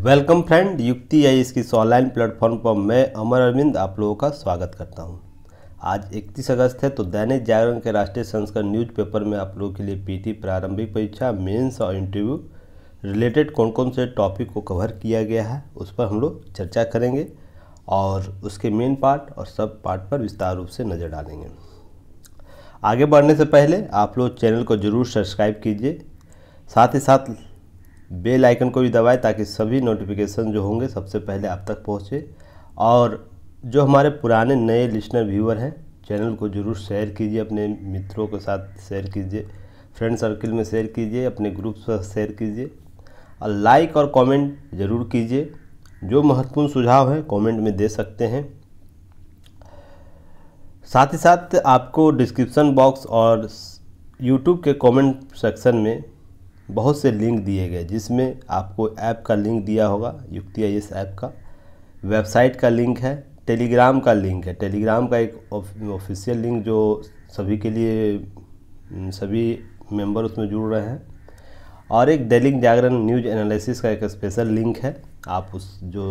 Welcome friend युक्ति आई इसकी online platform पर मैं अमर अरविंद आप लोगों का स्वागत करता हूं। आज 31 अगस्त है तो दैनिक जागरण के राष्ट्रीय संस्करण न्यूज़पेपर में आप लोगों के लिए पीटी प्रारंभिक परीक्षा मेंस और इंटरव्यू रिलेटेड कौन कौन से टॉपिक को कवर किया गया है उस पर हम लोग चर्चा करेंगे और उसके मेन पार्ट और सब पार्ट पर विस्तार रूप से नज़र डालेंगे आगे बढ़ने से पहले आप लोग चैनल को ज़रूर सब्सक्राइब कीजिए साथ ही साथ बेल आइकन को भी दबाएं ताकि सभी नोटिफिकेशन जो होंगे सबसे पहले आप तक पहुँचे और जो हमारे पुराने नए लिस्नर व्यूअर हैं चैनल को ज़रूर शेयर कीजिए अपने मित्रों के साथ शेयर कीजिए फ्रेंड सर्किल में शेयर कीजिए अपने ग्रुप्स पर शेयर कीजिए और लाइक और कमेंट ज़रूर कीजिए जो महत्वपूर्ण सुझाव हैं कमेंट में दे सकते हैं साथ ही साथ आपको डिस्क्रिप्शन बॉक्स और यूट्यूब के कमेंट सेक्शन में बहुत से लिंक दिए गए जिसमें आपको ऐप का लिंक दिया होगा युक्ति आई ऐप का वेबसाइट का लिंक है टेलीग्राम का लिंक है टेलीग्राम का एक ऑफिशियल लिंक जो सभी के लिए सभी मेंबर उसमें जुड़ रहे हैं और एक दैनिक जागरण न्यूज एनालिसिस का एक स्पेशल लिंक है आप उस जो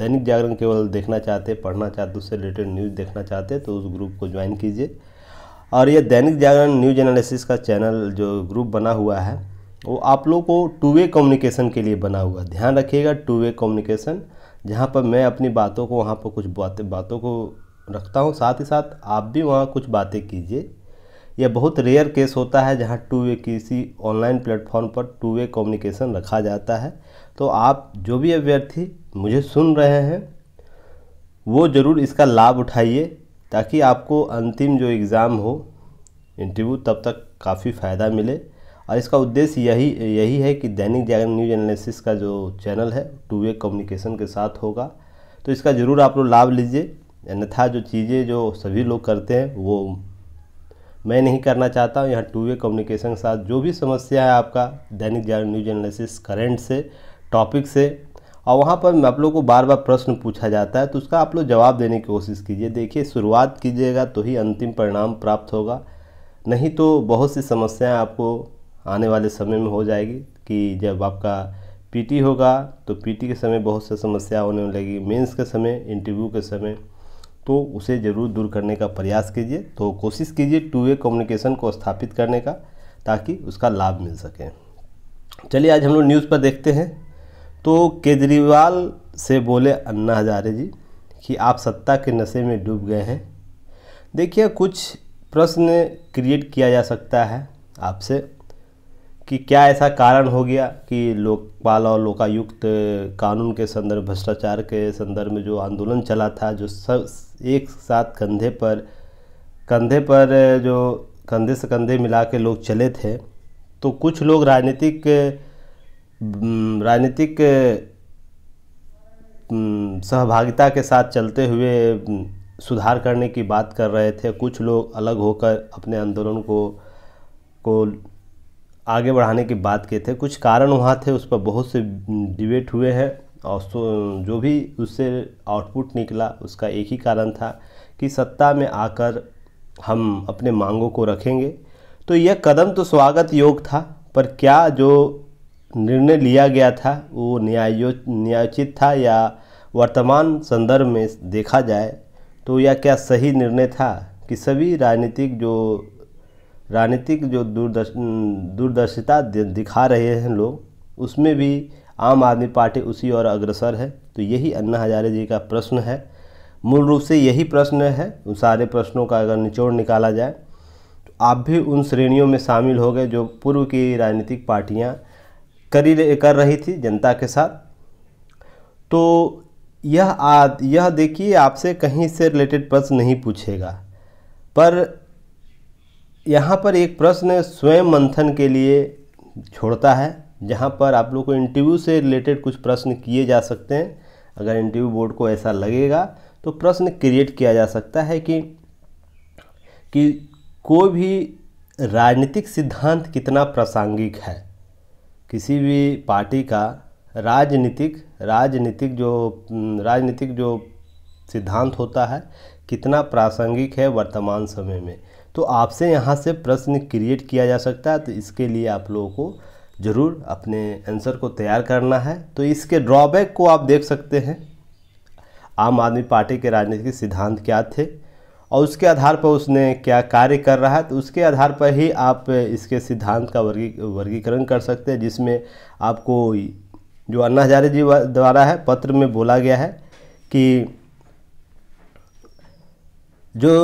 दैनिक जागरण केवल देखना चाहते पढ़ना चाहते उससे रिलेटेड न्यूज़ देखना चाहते तो उस ग्रुप को ज्वाइन कीजिए और यह दैनिक जागरण न्यूज एनालिसिस का चैनल जो ग्रुप बना हुआ है वो आप लोग को टू वे कम्युनिकेशन के लिए बना हुआ ध्यान रखिएगा टू वे कम्युनिकेशन जहाँ पर मैं अपनी बातों को वहाँ पर कुछ बातें बातों को रखता हूँ साथ ही साथ आप भी वहाँ कुछ बातें कीजिए यह बहुत रेयर केस होता है जहाँ टू वे किसी ऑनलाइन प्लेटफॉर्म पर टू वे कम्युनिकेशन रखा जाता है तो आप जो भी अभ्यर्थी मुझे सुन रहे हैं वो ज़रूर इसका लाभ उठाइए ताकि आपको अंतिम जो एग्ज़ाम हो इंटरव्यू तब तक काफ़ी फ़ायदा मिले और इसका उद्देश्य यही यही है कि दैनिक जागरण न्यूज एनालिसिस का जो चैनल है टू वे कम्युनिकेशन के साथ होगा तो इसका ज़रूर आप लोग लाभ लीजिए अन्यथा जो चीज़ें जो सभी लोग करते हैं वो मैं नहीं करना चाहता हूँ यहाँ टू वे कम्युनिकेशन के साथ जो भी समस्या है आपका Dainik Jagran news analysis current से टॉपिक से और वहाँ पर आप लोग को बार बार प्रश्न पूछा जाता है तो उसका आप लोग जवाब देने की कोशिश कीजिए देखिए शुरुआत कीजिएगा तो ही अंतिम परिणाम प्राप्त होगा नहीं तो बहुत सी समस्याएं आपको आने वाले समय में हो जाएगी कि जब आपका पीटी होगा तो पीटी के समय बहुत सी समस्या होने लगेगी मेंस के समय इंटरव्यू के समय तो उसे ज़रूर दूर करने का प्रयास कीजिए तो कोशिश कीजिए टू वे कम्युनिकेशन को स्थापित करने का ताकि उसका लाभ मिल सके चलिए आज हम लोग न्यूज़ पर देखते हैं तो केजरीवाल से बोले अन्ना हजारे जी कि आप सत्ता के नशे में डूब गए हैं देखिए कुछ प्रश्न क्रिएट किया जा सकता है आपसे कि क्या ऐसा कारण हो गया कि लोकपाल और लोकायुक्त कानून के संदर्भ भ्रष्टाचार के संदर्भ में जो आंदोलन चला था जो सब एक साथ कंधे पर कंधे पर जो कंधे से कंधे मिला के लोग चले थे तो कुछ लोग राजनीतिक राजनीतिक सहभागिता के साथ चलते हुए सुधार करने की बात कर रहे थे कुछ लोग अलग होकर अपने आंदोलन को को आगे बढ़ाने की बात किए थे कुछ कारण वहाँ थे उस पर बहुत से डिबेट हुए हैं और जो भी उससे आउटपुट निकला उसका एक ही कारण था कि सत्ता में आकर हम अपने मांगों को रखेंगे तो यह कदम तो स्वागत योग था पर क्या जो निर्णय लिया गया था वो न्यायो न्यायोचित था या वर्तमान संदर्भ में देखा जाए तो यह क्या सही निर्णय था कि सभी राजनीतिक जो राजनीतिक जो दूरदर्श दूरदर्शिता दिखा रहे हैं लोग उसमें भी आम आदमी पार्टी उसी और अग्रसर है तो यही अन्ना हजारे जी का प्रश्न है मूल रूप से यही प्रश्न है उन सारे प्रश्नों का अगर निचोड़ निकाला जाए तो आप भी उन श्रेणियों में शामिल हो गए जो पूर्व की राजनीतिक पार्टियाँ करी कर रही थी जनता के साथ तो यह आ यह देखिए आपसे कहीं से रिलेटेड प्रश्न नहीं पूछेगा पर यहाँ पर एक प्रश्न स्वयं मंथन के लिए छोड़ता है जहाँ पर आप लोग को इंटरव्यू से रिलेटेड कुछ प्रश्न किए जा सकते हैं अगर इंटरव्यू बोर्ड को ऐसा लगेगा तो प्रश्न क्रिएट किया जा सकता है कि कि कोई भी राजनीतिक सिद्धांत कितना प्रासंगिक है किसी भी पार्टी का राजनीतिक राजनीतिक जो राजनीतिक जो सिद्धांत होता है कितना प्रासंगिक है वर्तमान समय में तो आपसे यहाँ से प्रश्न क्रिएट किया जा सकता है तो इसके लिए आप लोगों को ज़रूर अपने आंसर को तैयार करना है तो इसके ड्रॉबैक को आप देख सकते हैं आम आदमी पार्टी के राजनीतिक सिद्धांत क्या थे और उसके आधार पर उसने क्या कार्य कर रहा है तो उसके आधार पर ही आप इसके सिद्धांत का वर्गी वर्गीकरण कर सकते हैं जिसमें आपको जो अन्ना हजारे जी द्वारा है पत्र में बोला गया है कि जो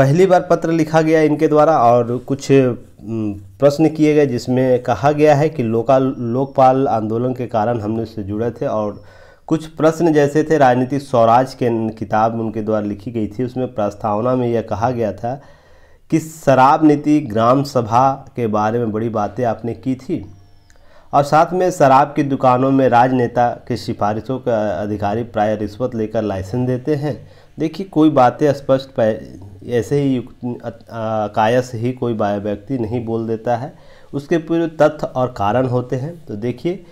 पहली बार पत्र लिखा गया इनके द्वारा और कुछ प्रश्न किए गए जिसमें कहा गया है कि लोकाल लोकपाल आंदोलन के कारण हमने उससे जुड़े थे और कुछ प्रश्न जैसे थे राजनीतिक स्वराज के किताब उनके द्वारा लिखी गई थी उसमें प्रस्तावना में यह कहा गया था कि शराब नीति ग्राम सभा के बारे में बड़ी बातें आपने की थी और साथ में शराब की दुकानों में राजनेता के सिफारिशों का अधिकारी प्राय रिश्वत लेकर लाइसेंस देते हैं देखिए कोई बातें स्पष्ट ऐसे ही कायस ही कोई व्यक्ति नहीं बोल देता है उसके पूरे तथ्य और कारण होते हैं तो देखिए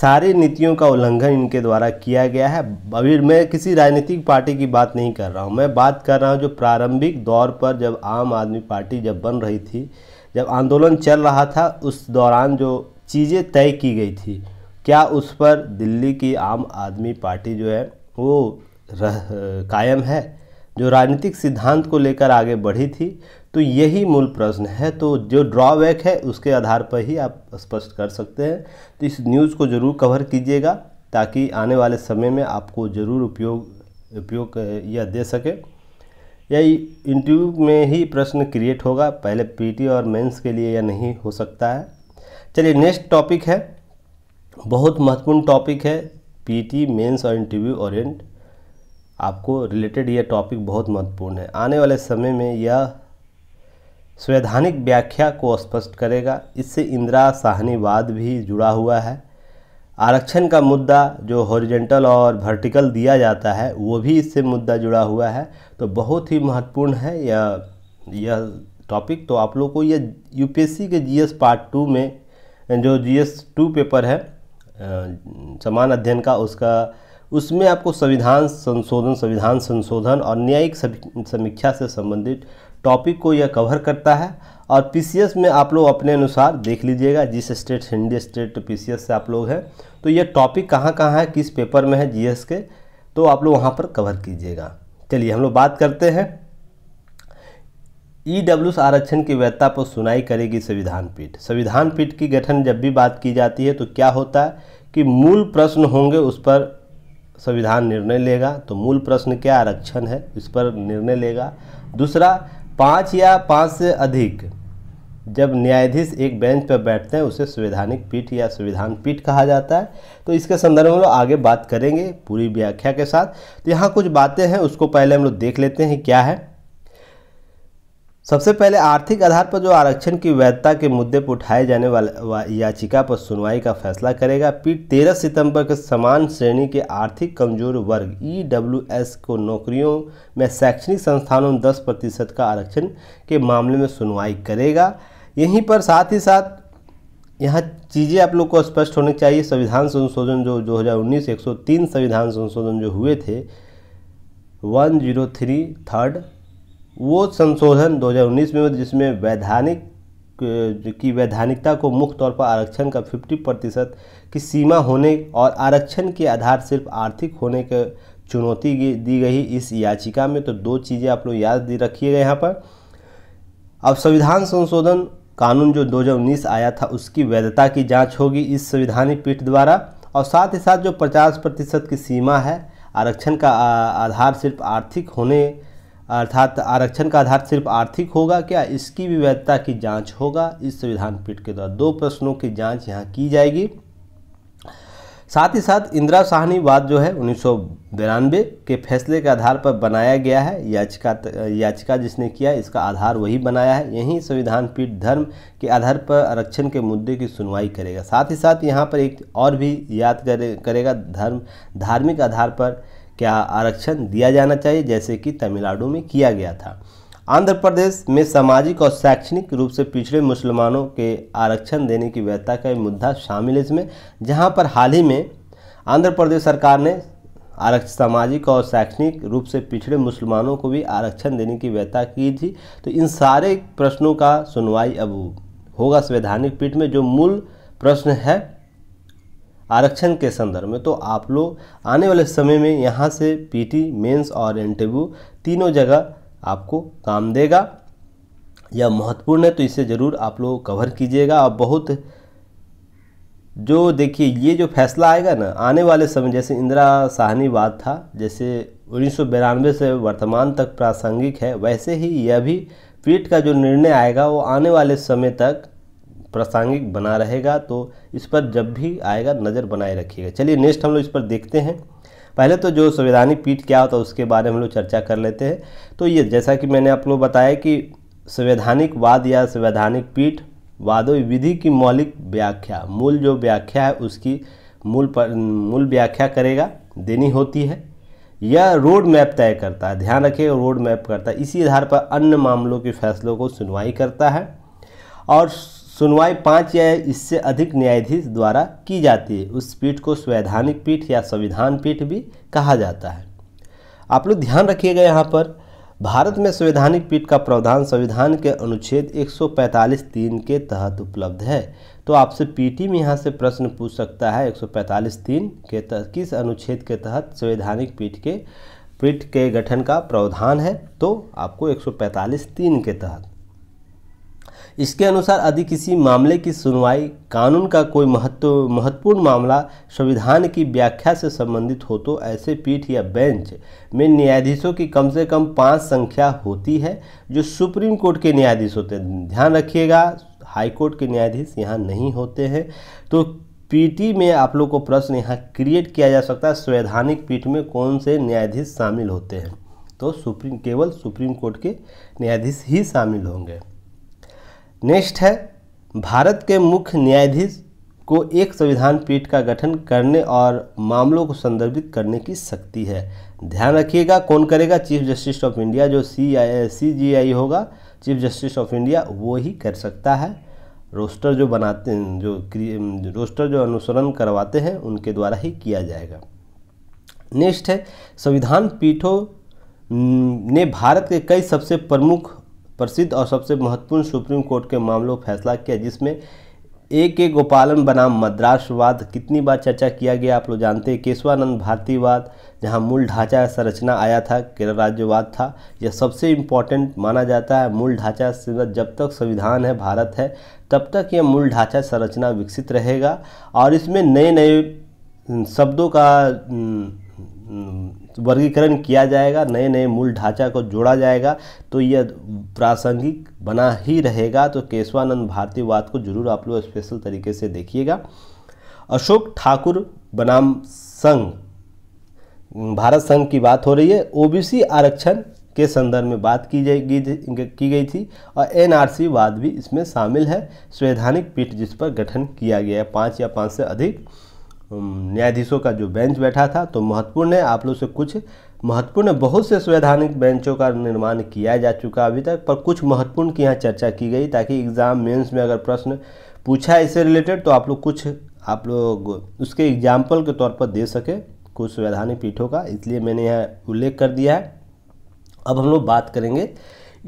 सारी नीतियों का उल्लंघन इनके द्वारा किया गया है अभी मैं किसी राजनीतिक पार्टी की बात नहीं कर रहा हूँ मैं बात कर रहा हूँ जो प्रारंभिक दौर पर जब आम आदमी पार्टी जब बन रही थी जब आंदोलन चल रहा था उस दौरान जो चीज़ें तय की गई थी क्या उस पर दिल्ली की आम आदमी पार्टी जो है वो रह कायम है जो राजनीतिक सिद्धांत को लेकर आगे बढ़ी थी तो यही मूल प्रश्न है तो जो ड्रॉबैक है उसके आधार पर ही आप स्पष्ट कर सकते हैं तो इस न्यूज़ को ज़रूर कवर कीजिएगा ताकि आने वाले समय में आपको ज़रूर उपयोग उपयोग यह दे सके या इंटरव्यू में ही प्रश्न क्रिएट होगा पहले पीटी और मेंस के लिए यह नहीं हो सकता है चलिए नेक्स्ट टॉपिक है बहुत महत्वपूर्ण टॉपिक है पीटी मेंस और इंटरव्यू ओरिएंट आपको रिलेटेड यह टॉपिक बहुत महत्वपूर्ण है आने वाले समय में यह संवैधानिक व्याख्या को स्पष्ट करेगा इससे इंदिरा साहनीवाद भी जुड़ा हुआ है आरक्षण का मुद्दा जो हॉरिजेंटल और वर्टिकल दिया जाता है वो भी इससे मुद्दा जुड़ा हुआ है तो बहुत ही महत्वपूर्ण है यह यह टॉपिक तो आप लोग को यह यूपीएससी के जीएस पार्ट टू में जो जीएस टू पेपर है समान अध्ययन का उसका उसमें आपको संविधान संशोधन संविधान संशोधन और न्यायिक समीक्षा से संबंधित टॉपिक को यह कवर करता है और पीसीएस में आप लोग अपने अनुसार देख लीजिएगा जिस स्टेट हिंदी स्टेट पीसीएस से आप लोग हैं तो यह टॉपिक कहाँ कहाँ है किस पेपर में है जीएस के तो आप लोग वहाँ पर कवर कीजिएगा चलिए हम लोग बात करते हैं ई e आरक्षण की वैधता पर सुनाई करेगी संविधान पीठ संविधान पीठ की गठन जब भी बात की जाती है तो क्या होता है कि मूल प्रश्न होंगे उस पर संविधान निर्णय लेगा तो मूल प्रश्न क्या आरक्षण है इस पर निर्णय लेगा दूसरा पाँच या पाँच से अधिक जब न्यायाधीश एक बेंच पर बैठते हैं उसे संवैधानिक पीठ या संविधान पीठ कहा जाता है तो इसके संदर्भ में लोग आगे बात करेंगे पूरी व्याख्या के साथ तो यहाँ कुछ बातें हैं उसको पहले हम लोग देख लेते हैं क्या है सबसे पहले आर्थिक आधार पर जो आरक्षण की वैधता के मुद्दे पर उठाए जाने वाले याचिका पर सुनवाई का फैसला करेगा पीठ 13 सितंबर के समान श्रेणी के आर्थिक कमजोर वर्ग ई e को नौकरियों में शैक्षणिक संस्थानों में दस प्रतिशत का आरक्षण के मामले में सुनवाई करेगा यहीं पर साथ ही साथ यहाँ चीज़ें आप लोग को स्पष्ट होनी चाहिए संविधान संशोधन जो दो हज़ार उन्नीस संविधान संशोधन जो हुए थे वन जीरो थ्री थर्ड वो संशोधन 2019 में जिसमें वैधानिक की वैधानिकता को मुख्य तौर पर आरक्षण का 50 प्रतिशत की सीमा होने और आरक्षण के आधार सिर्फ आर्थिक होने के चुनौती दी गई इस याचिका में तो दो चीज़ें आप लोग याद रखिएगा यहाँ पर अब संविधान संशोधन कानून जो 2019 आया था उसकी वैधता की जांच होगी इस संविधानिक पीठ द्वारा और साथ ही साथ जो 50 प्रतिशत की सीमा है आरक्षण का आधार सिर्फ आर्थिक होने अर्थात आरक्षण का आधार सिर्फ आर्थिक होगा क्या इसकी भी वैधता की जांच होगा इस संविधान पीठ के द्वारा दो प्रश्नों की जांच यहाँ की जाएगी साथ ही साथ इंदिरा साहनी वाद जो है उन्नीस के फैसले के आधार पर बनाया गया है याचिका याचिका जिसने किया इसका आधार वही बनाया है यही संविधान पीठ धर्म के आधार पर आरक्षण के मुद्दे की सुनवाई करेगा साथ ही साथ यहाँ पर एक और भी याद करे, करेगा धर्म धार्मिक आधार पर क्या आरक्षण दिया जाना चाहिए जैसे कि तमिलनाडु में किया गया था आंध्र प्रदेश में सामाजिक और शैक्षणिक रूप से पिछड़े मुसलमानों के आरक्षण देने की व्यवस्था का मुद्दा शामिल है इसमें जहाँ पर हाल ही में आंध्र प्रदेश सरकार ने आरक्षण सामाजिक और शैक्षणिक रूप से पिछड़े मुसलमानों को भी आरक्षण देने की व्यवस्था की थी तो इन सारे प्रश्नों का सुनवाई अब होगा संवैधानिक पीठ में जो मूल प्रश्न है आरक्षण के संदर्भ में तो आप लोग आने वाले समय में यहाँ से पीटी मेंस और इंटरव्यू तीनों जगह आपको काम देगा यह महत्वपूर्ण है तो इसे ज़रूर आप लोग कवर कीजिएगा और बहुत जो देखिए ये जो फैसला आएगा ना आने वाले समय जैसे इंदिरा साहनी बात था जैसे उन्नीस से वर्तमान तक प्रासंगिक है वैसे ही यह भी पीठ का जो निर्णय आएगा वो आने वाले समय तक प्रासंगिक बना रहेगा तो इस पर जब भी आएगा नज़र बनाए रखिएगा चलिए नेक्स्ट हम लोग इस पर देखते हैं पहले तो जो संवैधानिक पीठ क्या होता है उसके बारे में हम लोग चर्चा कर लेते हैं तो ये जैसा कि मैंने आप लोग बताया कि संवैधानिक वाद या संवैधानिक पीठ वादो विधि की मौलिक व्याख्या मूल जो व्याख्या है उसकी मूल पर मूल व्याख्या करेगा देनी होती है या रोड मैप तय करता है ध्यान रखिएगा रोड मैप करता है इसी आधार पर अन्य मामलों के फैसलों को सुनवाई करता है और सुनवाई पाँच या इससे अधिक न्यायाधीश द्वारा की जाती है उस पीठ को संवैधानिक पीठ या संविधान पीठ भी कहा जाता है आप लोग ध्यान रखिएगा यहाँ पर भारत में संवैधानिक पीठ का प्रावधान संविधान के अनुच्छेद 145 तीन के तहत उपलब्ध है तो आपसे पीटी में यहाँ से प्रश्न पूछ सकता है 145 तीन के तहत किस अनुच्छेद के तहत संवैधानिक पीठ के पीठ के गठन का प्रावधान है तो आपको 145 तीन के तहत इसके अनुसार यदि किसी मामले की सुनवाई कानून का कोई महत्व महत्वपूर्ण मामला संविधान की व्याख्या से संबंधित हो तो ऐसे पीठ या बेंच में न्यायाधीशों की कम से कम पाँच संख्या होती है जो सुप्रीम कोर्ट के न्यायाधीश होते हैं ध्यान रखिएगा हाई कोर्ट के न्यायाधीश यहाँ नहीं होते हैं तो पीटी में आप लोग को प्रश्न यहाँ क्रिएट किया जा सकता है संवैधानिक पीठ में कौन से न्यायाधीश शामिल होते हैं तो सुप्रीम केवल सुप्रीम कोर्ट के न्यायाधीश ही शामिल होंगे नेक्स्ट है भारत के मुख्य न्यायाधीश को एक संविधान पीठ का गठन करने और मामलों को संदर्भित करने की शक्ति है ध्यान रखिएगा कौन करेगा चीफ जस्टिस ऑफ इंडिया जो सी आई सी जी आई होगा चीफ जस्टिस ऑफ इंडिया वो ही कर सकता है रोस्टर जो बनाते हैं जो रोस्टर जो अनुसरण करवाते हैं उनके द्वारा ही किया जाएगा नेक्स्ट है संविधान पीठों ने भारत के कई सबसे प्रमुख प्रसिद्ध और सबसे महत्वपूर्ण सुप्रीम कोर्ट के मामलों फैसला किया जिसमें ए के गोपालन बनाम मद्रासवाद कितनी बार चर्चा किया गया आप लोग जानते हैं केशवानंद भारतीवाद जहां मूल ढांचा संरचना आया था केरल राज्यवाद था यह सबसे इम्पॉर्टेंट माना जाता है मूल ढांचा जब तक संविधान है भारत है तब तक यह मूल ढांचा संरचना विकसित रहेगा और इसमें नए नए शब्दों का वर्गीकरण किया जाएगा नए नए मूल ढांचा को जोड़ा जाएगा तो यह प्रासंगिक बना ही रहेगा तो केशवानंद भारतीवाद को जरूर आप लोग स्पेशल तरीके से देखिएगा अशोक ठाकुर बनाम संघ भारत संघ की बात हो रही है ओबीसी आरक्षण के संदर्भ में बात की जाएगी की गई थी और एनआरसी वाद भी इसमें शामिल है संवैधानिक पीठ जिस पर गठन किया गया है पाँच या पाँच से अधिक न्यायाधीशों का जो बेंच बैठा था तो महत्वपूर्ण है आप लोग से कुछ महत्वपूर्ण बहुत से संवैधानिक बेंचों का निर्माण किया जा चुका अभी तक पर कुछ महत्वपूर्ण की यहाँ चर्चा की गई ताकि एग्ज़ाम मेंस में अगर प्रश्न पूछा है इससे रिलेटेड तो आप लोग कुछ आप लोग उसके एग्जाम्पल के तौर पर दे सके कुछ संवैधानिक पीठों का इसलिए मैंने यहाँ उल्लेख कर दिया है अब हम लोग बात करेंगे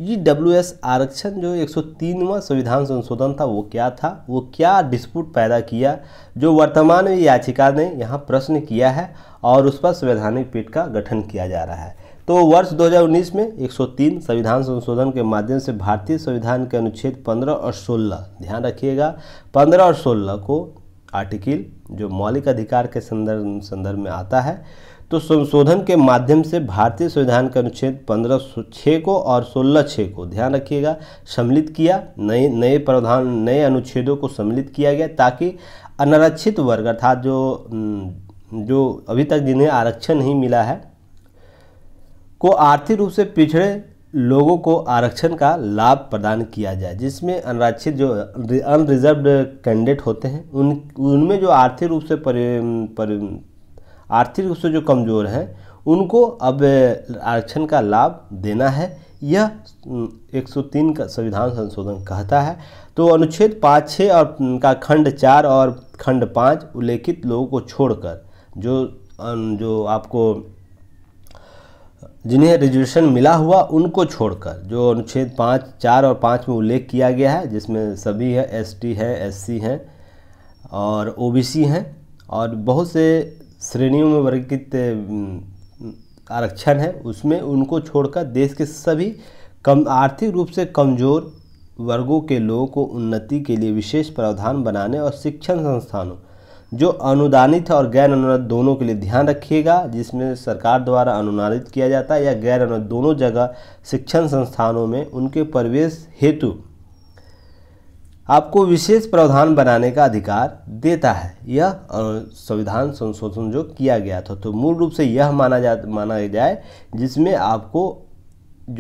ई डब्ल्यू एस आरक्षण जो 103वां संविधान संशोधन था वो क्या था वो क्या डिस्प्यूट पैदा किया जो वर्तमान में याचिका ने यहाँ प्रश्न किया है और उस पर संवैधानिक पीठ का गठन किया जा रहा है तो वर्ष 2019 में 103 संविधान संशोधन के माध्यम से भारतीय संविधान के अनुच्छेद 15 और 16 ध्यान रखिएगा 15 और 16 को आर्टिकल जो मौलिक अधिकार के संदर्भ संदर्भ में आता है तो संशोधन के माध्यम से भारतीय संविधान के अनुच्छेद पंद्रह छः को और सोलह छः को ध्यान रखिएगा सम्मिलित किया नए नए प्रावधान नए अनुच्छेदों को सम्मिलित किया गया ताकि अनारक्षित वर्ग अर्थात जो जो अभी तक जिन्हें आरक्षण नहीं मिला है को आर्थिक रूप से पिछड़े लोगों को आरक्षण का लाभ प्रदान किया जाए जिसमें अनारक्षित जो अनरिजर्व कैंडिडेट होते हैं उन उनमें जो आर्थिक रूप से परि, परि, आर्थिक रूप से जो कमज़ोर हैं उनको अब आरक्षण का लाभ देना है यह 103 का संविधान संशोधन कहता है तो अनुच्छेद पाँच छः और का खंड चार और खंड पाँच उल्लेखित लोगों को छोड़कर जो जो आपको जिन्हें रिजर्वेशन मिला हुआ उनको छोड़कर जो अनुच्छेद पाँच चार और पाँच में उल्लेख किया गया है जिसमें सभी है एसटी है एससी हैं और ओबीसी हैं और बहुत से श्रेणियों में वर्गीकृत आरक्षण है उसमें उनको छोड़कर देश के सभी कम आर्थिक रूप से कमज़ोर वर्गों के लोगों को उन्नति के लिए विशेष प्रावधान बनाने और शिक्षण संस्थानों जो अनुदानित और गैर अनुदानित दोनों के लिए ध्यान रखिएगा जिसमें सरकार द्वारा अनुदानित किया जाता है या गैर अनुदानित दोनों जगह शिक्षण संस्थानों में उनके प्रवेश हेतु आपको विशेष प्रावधान बनाने का अधिकार देता है यह संविधान संशोधन जो किया गया था तो मूल रूप से यह माना जा माना जाए जिसमें आपको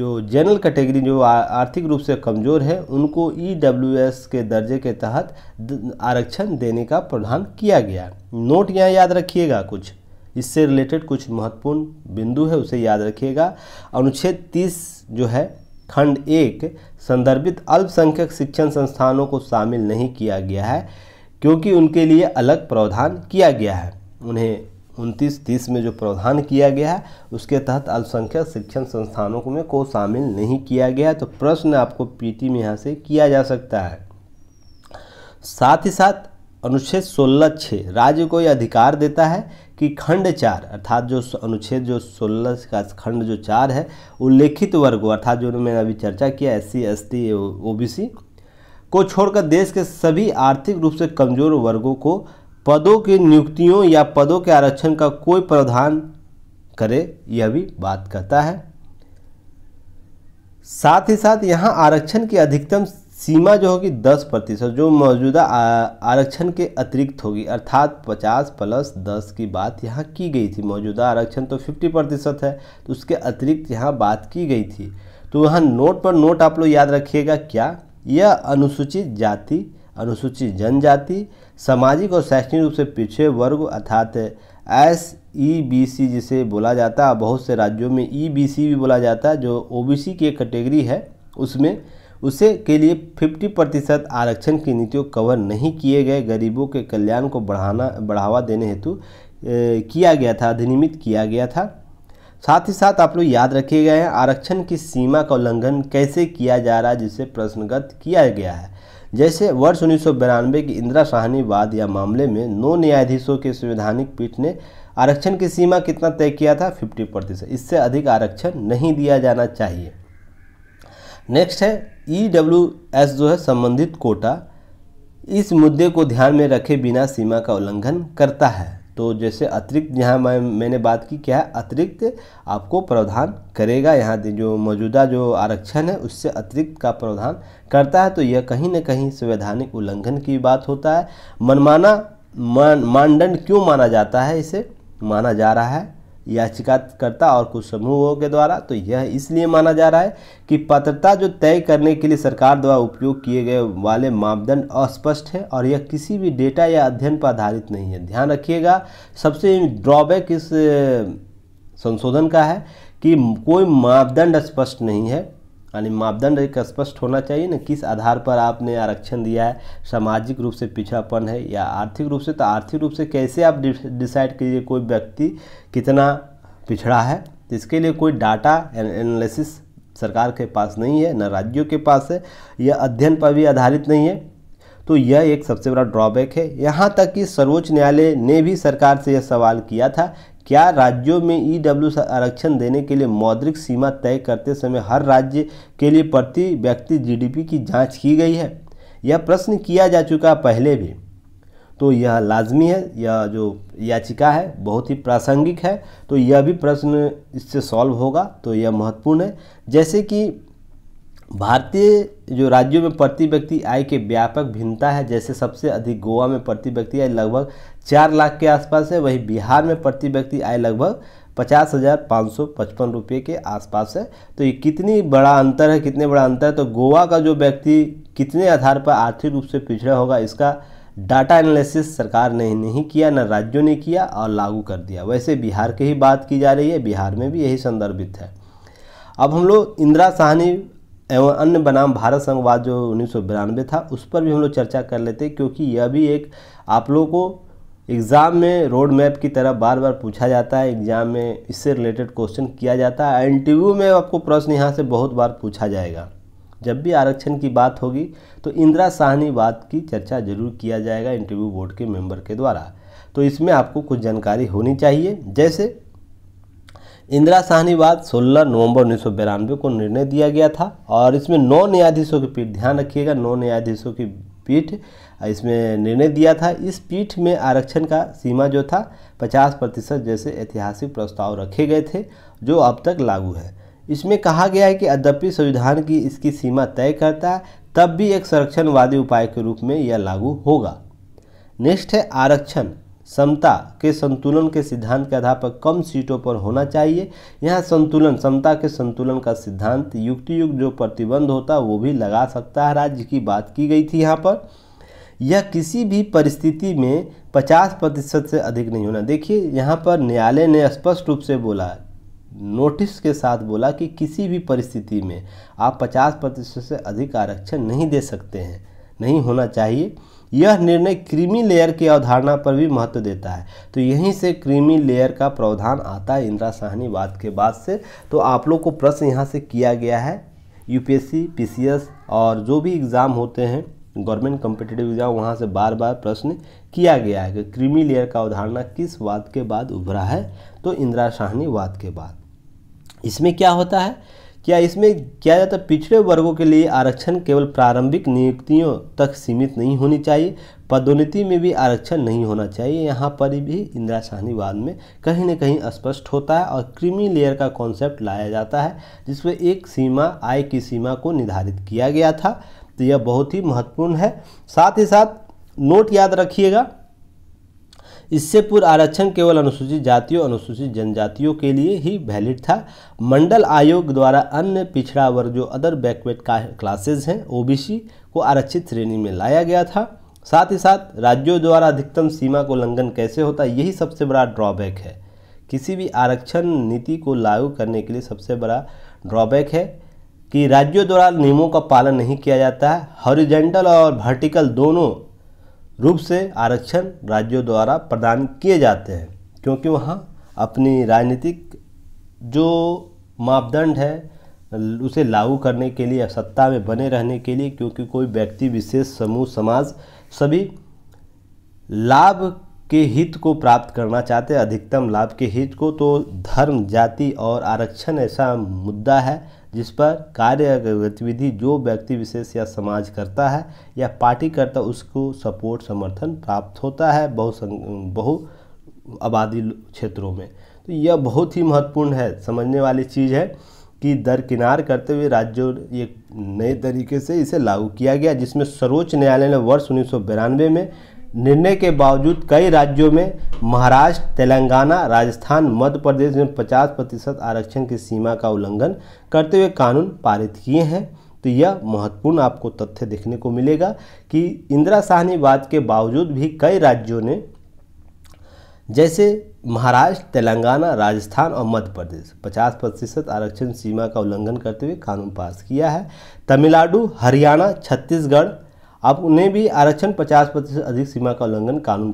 जो जनरल कैटेगरी जो आर्थिक रूप से कमज़ोर है उनको ई e के दर्जे के तहत आरक्षण देने का प्रावधान किया गया नोट यहाँ याद रखिएगा कुछ इससे रिलेटेड कुछ महत्वपूर्ण बिंदु है उसे याद रखिएगा अनुच्छेद 30 जो है खंड एक संदर्भित अल्पसंख्यक शिक्षण संस्थानों को शामिल नहीं किया गया है क्योंकि उनके लिए अलग प्रावधान किया गया है उन्हें उनतीस तीस में जो प्रावधान किया गया है उसके तहत अल्पसंख्यक शिक्षण संस्थानों को में को शामिल नहीं किया गया है तो प्रश्न आपको पीटी में यहाँ से किया जा सकता है साथ ही साथ अनुच्छेद सोलह छः राज्य को यह अधिकार देता है कि खंड चार अर्थात जो अनुच्छेद जो सोलह का खंड जो चार है उल्लेखित वर्ग अर्थात जो मैंने अभी चर्चा किया S C S T O C को छोड़कर देश के सभी आर्थिक रूप से कमजोर वर्गों को पदों की नियुक्तियों या पदों के आरक्षण का कोई प्रावधान करे यह भी बात कहता है साथ ही साथ यहाँ आरक्षण की अधिकतम सीमा जो होगी दस प्रतिशत जो मौजूदा आरक्षण के अतिरिक्त होगी अर्थात पचास प्लस दस की बात यहाँ की गई थी मौजूदा आरक्षण तो फिफ्टी प्रतिशत है तो उसके अतिरिक्त यहाँ बात की गई थी तो यहाँ नोट पर नोट आप लोग याद रखिएगा क्या यह अनुसूचित जाति अनुसूचित जनजाति सामाजिक और शैक्षणिक रूप से पीछे वर्ग अर्थात एस ई बी सी जिसे बोला जाता है बहुत से राज्यों में ई बी सी भी बोला जाता है जो ओ बी सी की एक कैटेगरी है उसमें उसे के लिए 50 प्रतिशत आरक्षण की नीतियों कवर नहीं किए गए गरीबों के कल्याण को बढ़ाना बढ़ावा देने हेतु किया गया था अधिनियमित किया गया था साथ ही साथ आप लोग याद रखे गए हैं आरक्षण की सीमा का उल्लंघन कैसे किया जा रहा है जिसे प्रश्नगत किया गया है जैसे वर्ष उन्नीस की इंदिरा साहनी वाद या मामले में नौ न्यायाधीशों के संवैधानिक पीठ ने आरक्षण की सीमा कितना तय किया था 50 प्रतिशत इससे अधिक आरक्षण नहीं दिया जाना चाहिए नेक्स्ट है ई डब्ल्यू एस जो है संबंधित कोटा इस मुद्दे को ध्यान में रखे बिना सीमा का उल्लंघन करता है तो जैसे अतिरिक्त यहाँ मैं मैंने बात की क्या है अतिरिक्त आपको प्रावधान करेगा यहाँ जो मौजूदा जो आरक्षण है उससे अतिरिक्त का प्रावधान करता है तो यह कहीं ना कहीं संवैधानिक उल्लंघन की बात होता है मनमाना मान मानदंड क्यों माना जाता है इसे माना जा रहा है याचिकाकर्ता और कुछ समूहों के द्वारा तो यह इसलिए माना जा रहा है कि पात्रता जो तय करने के लिए सरकार द्वारा उपयोग किए गए वाले मापदंड अस्पष्ट है और यह किसी भी डेटा या अध्ययन पर आधारित नहीं है ध्यान रखिएगा सबसे ड्रॉबैक इस संशोधन का है कि कोई मापदंड स्पष्ट नहीं है यानी मापदंड एक स्पष्ट होना चाहिए ना किस आधार पर आपने आरक्षण दिया है सामाजिक रूप से पिछड़ापन है या आर्थिक रूप से तो आर्थिक रूप से कैसे आप डिसाइड कीजिए कोई व्यक्ति कितना पिछड़ा है इसके लिए कोई डाटा एनालिसिस सरकार के पास नहीं है न राज्यों के पास है यह अध्ययन पर भी आधारित नहीं है तो यह एक सबसे बड़ा ड्रॉबैक है यहाँ तक कि सर्वोच्च न्यायालय ने भी सरकार से यह सवाल किया था क्या राज्यों में डब्ल्यू e आरक्षण देने के लिए मौद्रिक सीमा तय करते समय हर राज्य के लिए प्रति व्यक्ति जीडीपी की जांच की गई है यह प्रश्न किया जा चुका पहले भी तो यह लाजमी है यह जो याचिका है बहुत ही प्रासंगिक है तो यह भी प्रश्न इससे सॉल्व होगा तो यह महत्वपूर्ण है जैसे कि भारतीय जो राज्यों में प्रति व्यक्ति आय के व्यापक भिन्नता है जैसे सबसे अधिक गोवा में प्रति व्यक्ति आय लगभग चार लाख के आसपास है वहीं बिहार में प्रति व्यक्ति आय लगभग पचास हज़ार पाँच सौ पचपन रुपये के आसपास है तो ये कितनी बड़ा अंतर है कितने बड़ा अंतर है तो गोवा का जो व्यक्ति कितने आधार पर आर्थिक रूप से पिछड़ा होगा इसका डाटा एनालिसिस सरकार ने नहीं किया न राज्यों ने किया और लागू कर दिया वैसे बिहार की ही बात की जा रही है बिहार में भी यही संदर्भित है अब हम लोग इंदिरा साहनी एवं अन्य बनाम भारत संघवाद जो उन्नीस था उस पर भी हम लोग चर्चा कर लेते क्योंकि यह भी एक आप लोगों को एग्ज़ाम में रोड मैप की तरह बार बार पूछा जाता है एग्ज़ाम में इससे रिलेटेड क्वेश्चन किया जाता है इंटरव्यू में आपको प्रश्न यहाँ से बहुत बार पूछा जाएगा जब भी आरक्षण की बात होगी तो इंदिरा साहनी बात की चर्चा जरूर किया जाएगा इंटरव्यू बोर्ड के मेंबर के द्वारा तो इसमें आपको कुछ जानकारी होनी चाहिए जैसे इंदिरा साहनी बाद सोलह नवंबर उन्नीस को निर्णय दिया गया था और इसमें नौ न्यायाधीशों की पीठ ध्यान रखिएगा नौ न्यायाधीशों की पीठ इसमें निर्णय दिया था इस पीठ में आरक्षण का सीमा जो था 50 प्रतिशत जैसे ऐतिहासिक प्रस्ताव रखे गए थे जो अब तक लागू है इसमें कहा गया है कि अद्यपि संविधान की इसकी सीमा तय करता है तब भी एक संरक्षणवादी उपाय के रूप में यह लागू होगा नेक्स्ट है आरक्षण समता के संतुलन के सिद्धांत के आधार पर कम सीटों पर होना चाहिए यहाँ संतुलन समता के संतुलन का सिद्धांत युक्ति युक्त जो प्रतिबंध होता है वो भी लगा सकता है राज्य की बात की गई थी यहाँ पर यह किसी भी परिस्थिति में 50 प्रतिशत से अधिक नहीं होना देखिए यहाँ पर न्यायालय ने स्पष्ट रूप से बोला नोटिस के साथ बोला कि किसी भी परिस्थिति में आप 50 प्रतिशत से अधिक आरक्षण नहीं दे सकते हैं नहीं होना चाहिए यह निर्णय क्रीमी लेयर की अवधारणा पर भी महत्व देता है तो यहीं से क्रीमी लेयर का प्रावधान आता है इंदिरा साहनी वाद के बाद से तो आप लोग को प्रश्न यहाँ से किया गया है यूपीएससी पीसीएस और जो भी एग्ज़ाम होते हैं गवर्नमेंट कम्पिटेटिव एग्जाम वहाँ से बार बार प्रश्न किया गया है कि क्रीमी लेयर का अवधारणा किस वाद के बाद उभरा है तो इंदिरा साहनी वाद के बाद इसमें क्या होता है क्या इसमें क्या जाता पिछड़े वर्गों के लिए आरक्षण केवल प्रारंभिक नियुक्तियों तक सीमित नहीं होनी चाहिए पदोन्नति में भी आरक्षण नहीं होना चाहिए यहाँ पर भी इंदिरा साहनीवाद में कहीं ना कहीं स्पष्ट होता है और क्रीमी लेयर का कॉन्सेप्ट लाया जाता है जिसमें एक सीमा आय की सीमा को निर्धारित किया गया था तो यह बहुत ही महत्वपूर्ण है साथ ही साथ नोट याद रखिएगा इससे पूर्व आरक्षण केवल अनुसूचित जातियों अनुसूचित जनजातियों के लिए ही वैलिड था मंडल आयोग द्वारा अन्य पिछड़ा वर्ग जो अदर बैकवर्ड क्लासेज हैं ओबीसी को आरक्षित श्रेणी में लाया गया था साथ ही साथ राज्यों द्वारा अधिकतम सीमा को उल्लंघन कैसे होता यही सबसे बड़ा ड्रॉबैक है किसी भी आरक्षण नीति को लागू करने के लिए सबसे बड़ा ड्रॉबैक है कि राज्यों द्वारा नियमों का पालन नहीं किया जाता है हॉरिजेंटल और वर्टिकल दोनों रूप से आरक्षण राज्यों द्वारा प्रदान किए जाते हैं क्योंकि वहाँ अपनी राजनीतिक जो मापदंड है उसे लागू करने के लिए सत्ता में बने रहने के लिए क्योंकि कोई व्यक्ति विशेष समूह समाज सभी लाभ के हित को प्राप्त करना चाहते हैं अधिकतम लाभ के हित को तो धर्म जाति और आरक्षण ऐसा मुद्दा है जिस पर कार्य गतिविधि जो व्यक्ति विशेष या समाज करता है या पार्टी करता उसको सपोर्ट समर्थन प्राप्त होता है बहु बहु आबादी क्षेत्रों में तो यह बहुत ही महत्वपूर्ण है समझने वाली चीज़ है कि दरकिनार करते हुए राज्यों एक नए तरीके से इसे लागू किया गया जिसमें सर्वोच्च न्यायालय ने वर्ष उन्नीस में निर्णय के बावजूद कई राज्यों में महाराष्ट्र तेलंगाना राजस्थान मध्य प्रदेश में 50 प्रतिशत आरक्षण की सीमा का उल्लंघन करते हुए कानून पारित किए हैं तो यह महत्वपूर्ण आपको तथ्य देखने को मिलेगा कि इंदिरा साहनी बात के बावजूद भी कई राज्यों ने जैसे महाराष्ट्र तेलंगाना राजस्थान और मध्य प्रदेश 50 प्रतिशत आरक्षण सीमा का उल्लंघन करते हुए कानून पास किया है तमिलनाडु हरियाणा छत्तीसगढ़ अब उन्हें भी आरक्षण 50 प्रतिशत अधिक सीमा का उल्लंघन कानून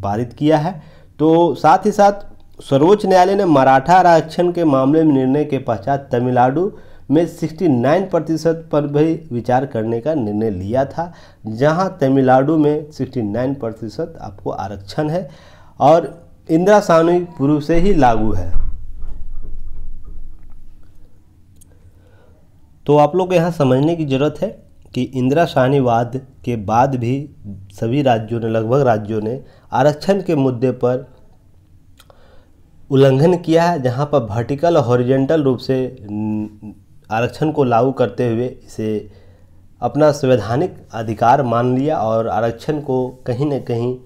पारित किया है तो साथ ही साथ सर्वोच्च न्यायालय ने मराठा आरक्षण के मामले में निर्णय के पश्चात तमिलनाडु में 69 प्रतिशत पर भी विचार करने का निर्णय लिया था जहां तमिलनाडु में 69 प्रतिशत आपको आरक्षण है और इंदिरा सानवी पूर्व से ही लागू है तो आप लोग यहाँ समझने की ज़रूरत है कि इंदिरा साहनीवाद के बाद भी सभी राज्यों ने लगभग राज्यों ने आरक्षण के मुद्दे पर उल्लंघन किया है जहाँ पर वर्टिकल और हॉरिजेंटल रूप से आरक्षण को लागू करते हुए इसे अपना संवैधानिक अधिकार मान लिया और आरक्षण को कहीं न कहीं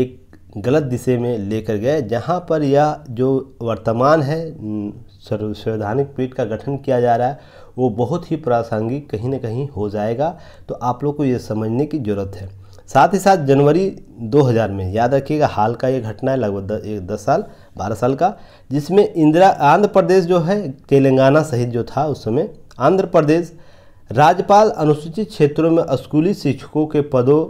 एक गलत दिशे में लेकर गए जहाँ पर यह जो वर्तमान है संवैधानिक पीठ का गठन किया जा रहा है वो बहुत ही प्रासंगिक कहीं ना कहीं हो जाएगा तो आप लोग को ये समझने की ज़रूरत है साथ ही साथ जनवरी 2000 में याद रखिएगा हाल का ये घटना है लगभग एक दस साल बारह साल का जिसमें इंदिरा आंध्र प्रदेश जो है तेलंगाना सहित जो था उस समय आंध्र प्रदेश राज्यपाल अनुसूचित क्षेत्रों में स्कूली शिक्षकों के पदों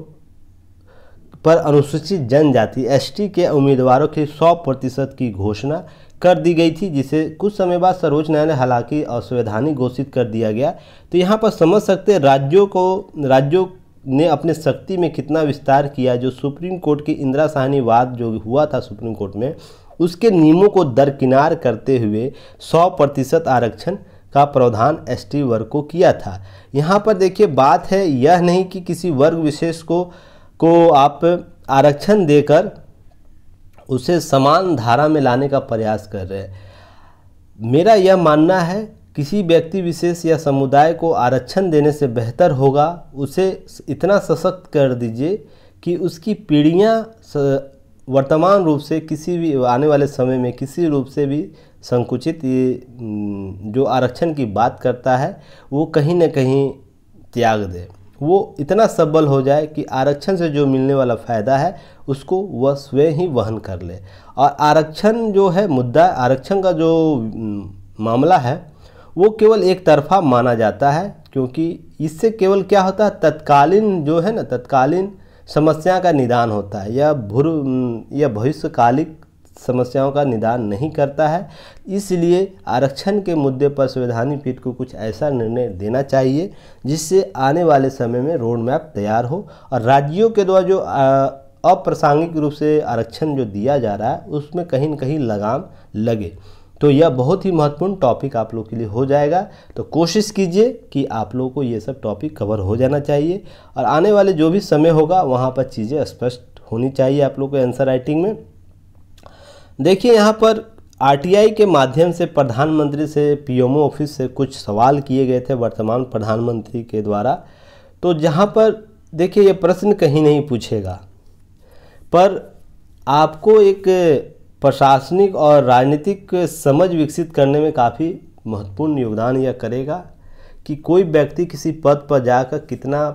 पर अनुसूचित जनजाति एसटी के उम्मीदवारों के 100 प्रतिशत की घोषणा कर दी गई थी जिसे कुछ समय बाद सर्वोच्च न्यायालय हालांकि असंवैधानिक घोषित कर दिया गया तो यहाँ पर समझ सकते हैं राज्यों को राज्यों ने अपने शक्ति में कितना विस्तार किया जो सुप्रीम कोर्ट की इंदिरा साहनी वाद जो हुआ था सुप्रीम कोर्ट में उसके नियमों को दरकिनार करते हुए 100 प्रतिशत आरक्षण का प्रावधान एसटी वर्ग को किया था यहाँ पर देखिए बात है यह नहीं कि किसी वर्ग विशेष को को आप आरक्षण देकर उसे समान धारा में लाने का प्रयास कर रहे हैं मेरा यह मानना है किसी व्यक्ति विशेष या समुदाय को आरक्षण देने से बेहतर होगा उसे इतना सशक्त कर दीजिए कि उसकी पीढ़ियाँ वर्तमान रूप से किसी भी आने वाले समय में किसी रूप से भी संकुचित ये जो आरक्षण की बात करता है वो कहीं ना कहीं त्याग दे वो इतना सबल हो जाए कि आरक्षण से जो मिलने वाला फ़ायदा है उसको वह स्वयं ही वहन कर ले और आरक्षण जो है मुद्दा आरक्षण का जो मामला है वो केवल एक तरफा माना जाता है क्योंकि इससे केवल क्या होता है तत्कालीन जो है ना तत्कालीन समस्या का निदान होता है या भूर्व या भविष्यकालिक समस्याओं का निदान नहीं करता है इसलिए आरक्षण के मुद्दे पर संवैधानिक पीठ को कुछ ऐसा निर्णय देना चाहिए जिससे आने वाले समय में रोड मैप तैयार हो और राज्यों के द्वारा जो अप्रासंगिक रूप से आरक्षण जो दिया जा रहा है उसमें कहीं ना कहीं लगाम लगे तो यह बहुत ही महत्वपूर्ण टॉपिक आप लोग के लिए हो जाएगा तो कोशिश कीजिए कि आप लोगों को ये सब टॉपिक कवर हो जाना चाहिए और आने वाले जो भी समय होगा वहाँ पर चीज़ें स्पष्ट होनी चाहिए आप लोग को आंसर राइटिंग में देखिए यहाँ पर आरटीआई के माध्यम से प्रधानमंत्री से पीएमओ ऑफिस से कुछ सवाल किए गए थे वर्तमान प्रधानमंत्री के द्वारा तो जहाँ पर देखिए ये प्रश्न कहीं नहीं पूछेगा पर आपको एक प्रशासनिक और राजनीतिक समझ विकसित करने में काफ़ी महत्वपूर्ण योगदान यह करेगा कि कोई व्यक्ति किसी पद पर जाकर कितना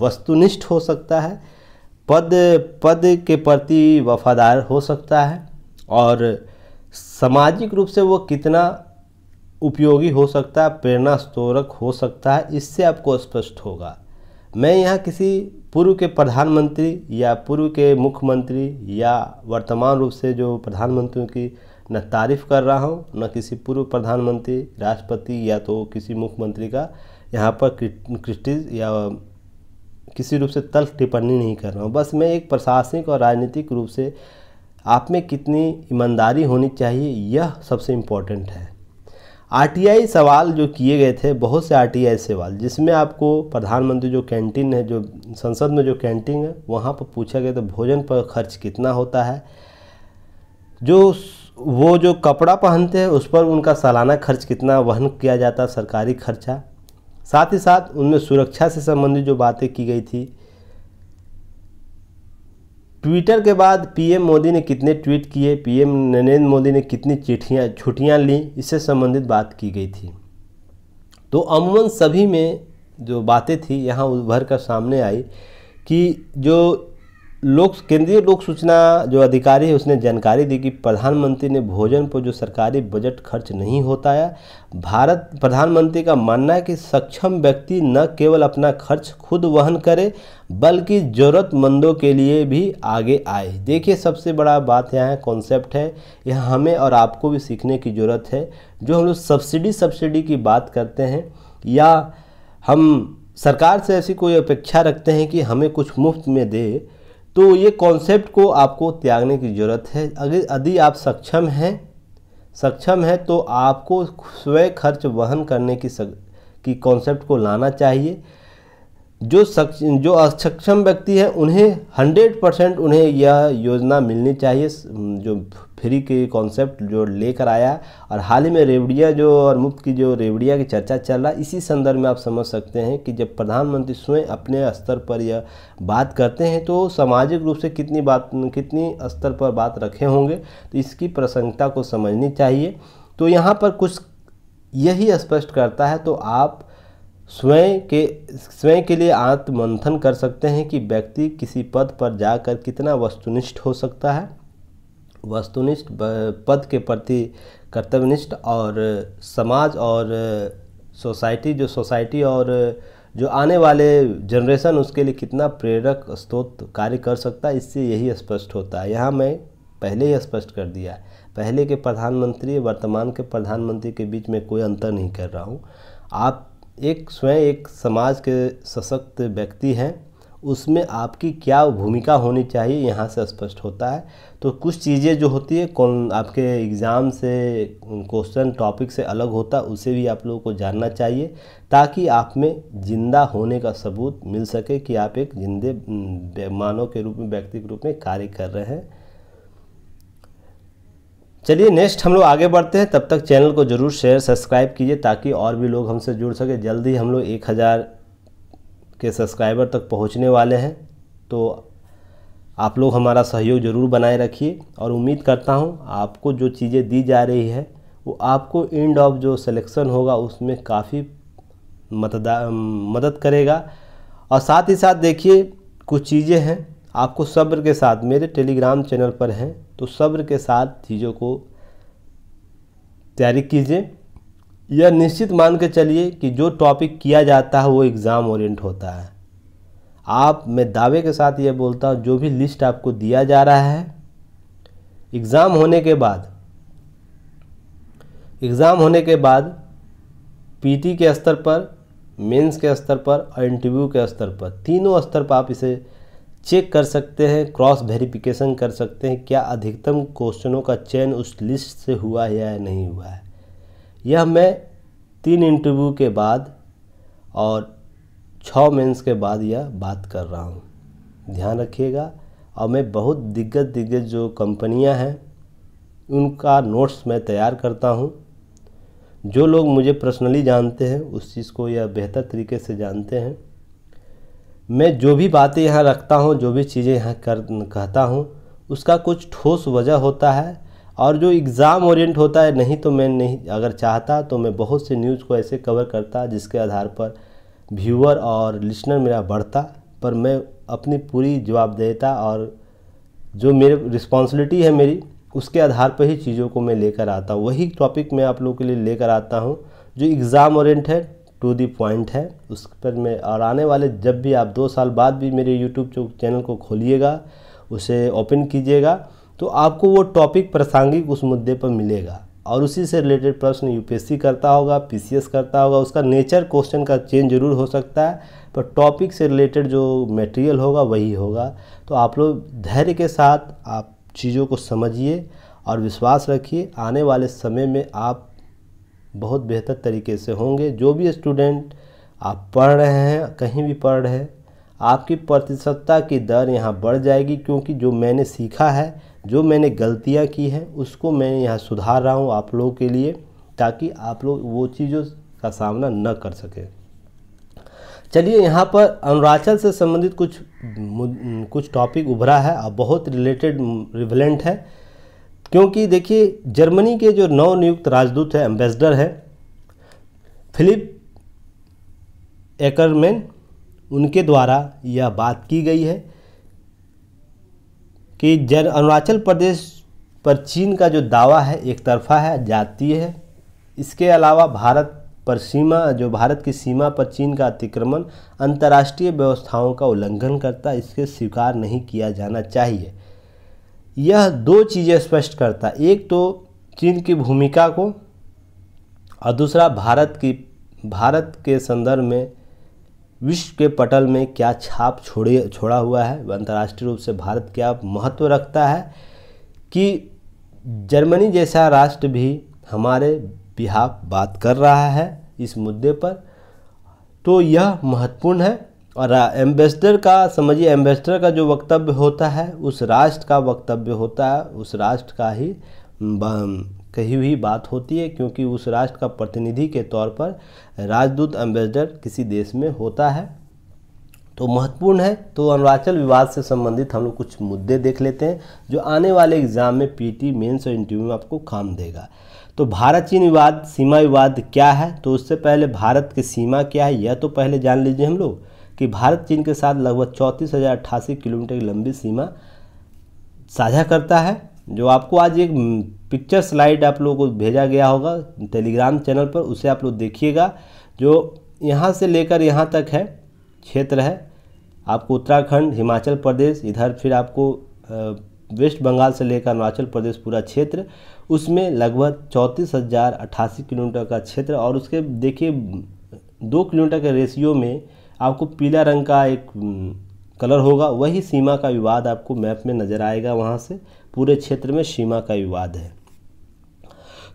वस्तुनिष्ठ हो सकता है पद पद के प्रति वफादार हो सकता है और सामाजिक रूप से वो कितना उपयोगी हो सकता है प्रेरणा स्तोरक हो सकता है इससे आपको स्पष्ट होगा मैं यहाँ किसी पूर्व के प्रधानमंत्री या पूर्व के मुख्यमंत्री या वर्तमान रूप से जो प्रधानमंत्रियों की न तारीफ़ कर रहा हूँ न किसी पूर्व प्रधानमंत्री राष्ट्रपति या तो किसी मुख्यमंत्री का यहाँ पर क्रिटिज या किसी रूप से तल्ख टिप्पणी नहीं कर रहा हूँ बस मैं एक प्रशासनिक और राजनीतिक रूप से आप में कितनी ईमानदारी होनी चाहिए यह सबसे इम्पोर्टेंट है आरटीआई सवाल जो किए गए थे बहुत से आरटीआई सवाल जिसमें आपको प्रधानमंत्री जो कैंटीन है जो संसद में जो कैंटीन है वहाँ पर पूछा गया तो भोजन पर खर्च कितना होता है जो वो जो कपड़ा पहनते हैं उस पर उनका सालाना खर्च कितना वहन किया जाता सरकारी खर्चा साथ ही साथ उनमें सुरक्षा से संबंधित जो बातें की गई थी ट्विटर के बाद पीएम मोदी ने कितने ट्वीट किए पीएम नरेंद्र मोदी ने कितनी चिट्ठियाँ छुट्टियाँ लीं इससे संबंधित बात की गई थी तो अमूमन सभी में जो बातें थी यहाँ उभर कर सामने आई कि जो लोक केंद्रीय लोक सूचना जो अधिकारी है उसने जानकारी दी कि प्रधानमंत्री ने भोजन पर जो सरकारी बजट खर्च नहीं होता है भारत प्रधानमंत्री का मानना है कि सक्षम व्यक्ति न केवल अपना खर्च खुद वहन करे बल्कि ज़रूरतमंदों के लिए भी आगे आए देखिए सबसे बड़ा बात यहाँ है कॉन्सेप्ट है यह हमें और आपको भी सीखने की ज़रूरत है जो हम लोग सब्सिडी सब्सिडी की बात करते हैं या हम सरकार से ऐसी कोई अपेक्षा रखते हैं कि हमें कुछ मुफ्त में दे तो ये कॉन्सेप्ट को आपको त्यागने की ज़रूरत है अगर यदि आप सक्षम हैं सक्षम है तो आपको स्वयं खर्च वहन करने की सक, की कॉन्सेप्ट को लाना चाहिए जो सक, जो असक्षम व्यक्ति है उन्हें 100 परसेंट उन्हें यह योजना मिलनी चाहिए जो फ्री के कॉन्सेप्ट जो लेकर आया और हाल ही में रेवड़िया जो और मुफ्त की जो रेवड़िया की चर्चा चल रहा है इसी संदर्भ में आप समझ सकते हैं कि जब प्रधानमंत्री स्वयं अपने स्तर पर यह बात करते हैं तो सामाजिक रूप से कितनी बात कितनी स्तर पर बात रखे होंगे तो इसकी प्रसंगता को समझनी चाहिए तो यहाँ पर कुछ यही स्पष्ट करता है तो आप स्वयं के स्वयं के लिए आत्ममंथन कर सकते हैं कि व्यक्ति किसी पद पर जाकर कितना वस्तुनिष्ठ हो सकता है वस्तुनिष्ठ पद के प्रति कर्तव्यनिष्ठ और समाज और सोसाइटी जो सोसाइटी और जो आने वाले जनरेशन उसके लिए कितना प्रेरक स्रोत कार्य कर सकता है इससे यही स्पष्ट होता है यहाँ मैं पहले ही स्पष्ट कर दिया है पहले के प्रधानमंत्री वर्तमान के प्रधानमंत्री के बीच में कोई अंतर नहीं कर रहा हूँ आप एक स्वयं एक समाज के सशक्त व्यक्ति हैं उसमें आपकी क्या भूमिका होनी चाहिए यहाँ से स्पष्ट होता है तो कुछ चीज़ें जो होती है कौन आपके एग्ज़ाम से क्वेश्चन टॉपिक से अलग होता उसे भी आप लोगों को जानना चाहिए ताकि आप में ज़िंदा होने का सबूत मिल सके कि आप एक जिंदे मानव के रूप में व्यक्ति के रूप में कार्य कर रहे हैं चलिए नेक्स्ट हम लोग आगे बढ़ते हैं तब तक चैनल को जरूर शेयर सब्सक्राइब कीजिए ताकि और भी लोग हमसे जुड़ सके जल्द ही हम लोग एक हज़ार के सब्सक्राइबर तक पहुंचने वाले हैं तो आप लोग हमारा सहयोग ज़रूर बनाए रखिए और उम्मीद करता हूँ आपको जो चीज़ें दी जा रही है वो आपको एंड ऑफ जो सिलेक्शन होगा उसमें काफ़ी मतदा मदद करेगा और साथ ही साथ देखिए कुछ चीज़ें हैं आपको सब्र के साथ मेरे टेलीग्राम चैनल पर हैं तो सब्र के साथ चीज़ों को तैयारी कीजिए यह निश्चित मान के चलिए कि जो टॉपिक किया जाता है वो एग्ज़ाम ओरिएंट होता है आप मैं दावे के साथ ये बोलता हूँ जो भी लिस्ट आपको दिया जा रहा है एग्ज़ाम होने के बाद एग्ज़ाम होने के बाद पीटी के स्तर पर मेंस के स्तर पर और इंटरव्यू के स्तर पर तीनों स्तर पर आप इसे चेक कर सकते हैं क्रॉस वेरिफिकेशन कर सकते हैं क्या अधिकतम क्वेश्चनों का चयन उस लिस्ट से हुआ है या नहीं हुआ है यह मैं तीन इंटरव्यू के बाद और छः मेंस के बाद यह बात कर रहा हूँ ध्यान रखिएगा और मैं बहुत दिग्गज दिग्गज जो कंपनियाँ हैं उनका नोट्स मैं तैयार करता हूँ जो लोग मुझे पर्सनली जानते हैं उस चीज़ को यह बेहतर तरीके से जानते हैं मैं जो भी बातें यहाँ रखता हूँ जो भी चीज़ें यहाँ कर कहता हूँ उसका कुछ ठोस वजह होता है और जो एग्ज़ाम ओरिएंट होता है नहीं तो मैं नहीं अगर चाहता तो मैं बहुत से न्यूज़ को ऐसे कवर करता जिसके आधार पर व्यूअर और लिसनर मेरा बढ़ता पर मैं अपनी पूरी जवाबदेहता और जो मेरे रिस्पॉन्सिबिलिटी है मेरी उसके आधार पर ही चीज़ों को मैं लेकर आता हूँ वही टॉपिक मैं आप लोगों के लिए लेकर आता हूँ जो एग्ज़ाम ओरेंट है टू दी पॉइंट है उस पर मैं और आने वाले जब भी आप दो साल बाद भी मेरे यूट्यूब चैनल को खोलिएगा उसे ओपन कीजिएगा तो आपको वो टॉपिक प्रासंगिक उस मुद्दे पर मिलेगा और उसी से रिलेटेड प्रश्न यूपीएससी करता होगा पीसीएस करता होगा उसका नेचर क्वेश्चन का चेंज ज़रूर हो सकता है पर टॉपिक से रिलेटेड जो मटेरियल होगा वही होगा तो आप लोग धैर्य के साथ आप चीज़ों को समझिए और विश्वास रखिए आने वाले समय में आप बहुत बेहतर तरीके से होंगे जो भी स्टूडेंट आप पढ़ रहे हैं कहीं भी पढ़ रहे हैं आपकी प्रतिशतता की दर यहाँ बढ़ जाएगी क्योंकि जो मैंने सीखा है जो मैंने गलतियाँ की हैं उसको मैं यहाँ सुधार रहा हूँ आप लोगों के लिए ताकि आप लोग वो चीज़ों का सामना न कर सकें चलिए यहाँ पर अरुणाचल से संबंधित कुछ कुछ टॉपिक उभरा है और बहुत रिलेटेड रिवलेंट है क्योंकि देखिए जर्मनी के जो नव नियुक्त राजदूत हैं एम्बेसडर हैं फिलिप एकरमैन उनके द्वारा यह बात की गई है कि जन अरुणाचल प्रदेश पर चीन का जो दावा है एक तरफा है जातीय है इसके अलावा भारत पर सीमा जो भारत की सीमा पर चीन का अतिक्रमण अंतर्राष्ट्रीय व्यवस्थाओं का उल्लंघन करता है इसके स्वीकार नहीं किया जाना चाहिए यह दो चीज़ें स्पष्ट करता एक तो चीन की भूमिका को और दूसरा भारत की भारत के संदर्भ में विश्व के पटल में क्या छाप छोड़े छोड़ा हुआ है अंतर्राष्ट्रीय रूप से भारत क्या महत्व रखता है कि जर्मनी जैसा राष्ट्र भी हमारे बिहाफ बात कर रहा है इस मुद्दे पर तो यह महत्वपूर्ण है और एम्बेसडर का समझिए एम्बेसडर का जो वक्तव्य होता है उस राष्ट्र का वक्तव्य होता है उस राष्ट्र का ही कही हुई बात होती है क्योंकि उस राष्ट्र का प्रतिनिधि के तौर पर राजदूत एम्बेसडर किसी देश में होता है तो महत्वपूर्ण है तो अरुणाचल विवाद से संबंधित हम लोग कुछ मुद्दे देख लेते हैं जो आने वाले एग्जाम में पीटी मेंस और इंटरव्यू में आपको काम देगा तो भारत चीन विवाद सीमा विवाद क्या है तो उससे पहले भारत की सीमा क्या है यह तो पहले जान लीजिए हम लोग कि भारत चीन के साथ लगभग चौंतीस किलोमीटर की लंबी सीमा साझा करता है जो आपको आज एक पिक्चर स्लाइड आप लोगों को भेजा गया होगा टेलीग्राम चैनल पर उसे आप लोग देखिएगा जो यहाँ से लेकर यहाँ तक है क्षेत्र है आपको उत्तराखंड हिमाचल प्रदेश इधर फिर आपको वेस्ट बंगाल से लेकर अरुणाचल प्रदेश पूरा क्षेत्र उसमें लगभग चौंतीस हज़ार अट्ठासी किलोमीटर का क्षेत्र और उसके देखिए दो किलोमीटर के रेशियो में आपको पीला रंग का एक कलर होगा वही सीमा का विवाद आपको मैप में नज़र आएगा वहाँ से पूरे क्षेत्र में सीमा का विवाद है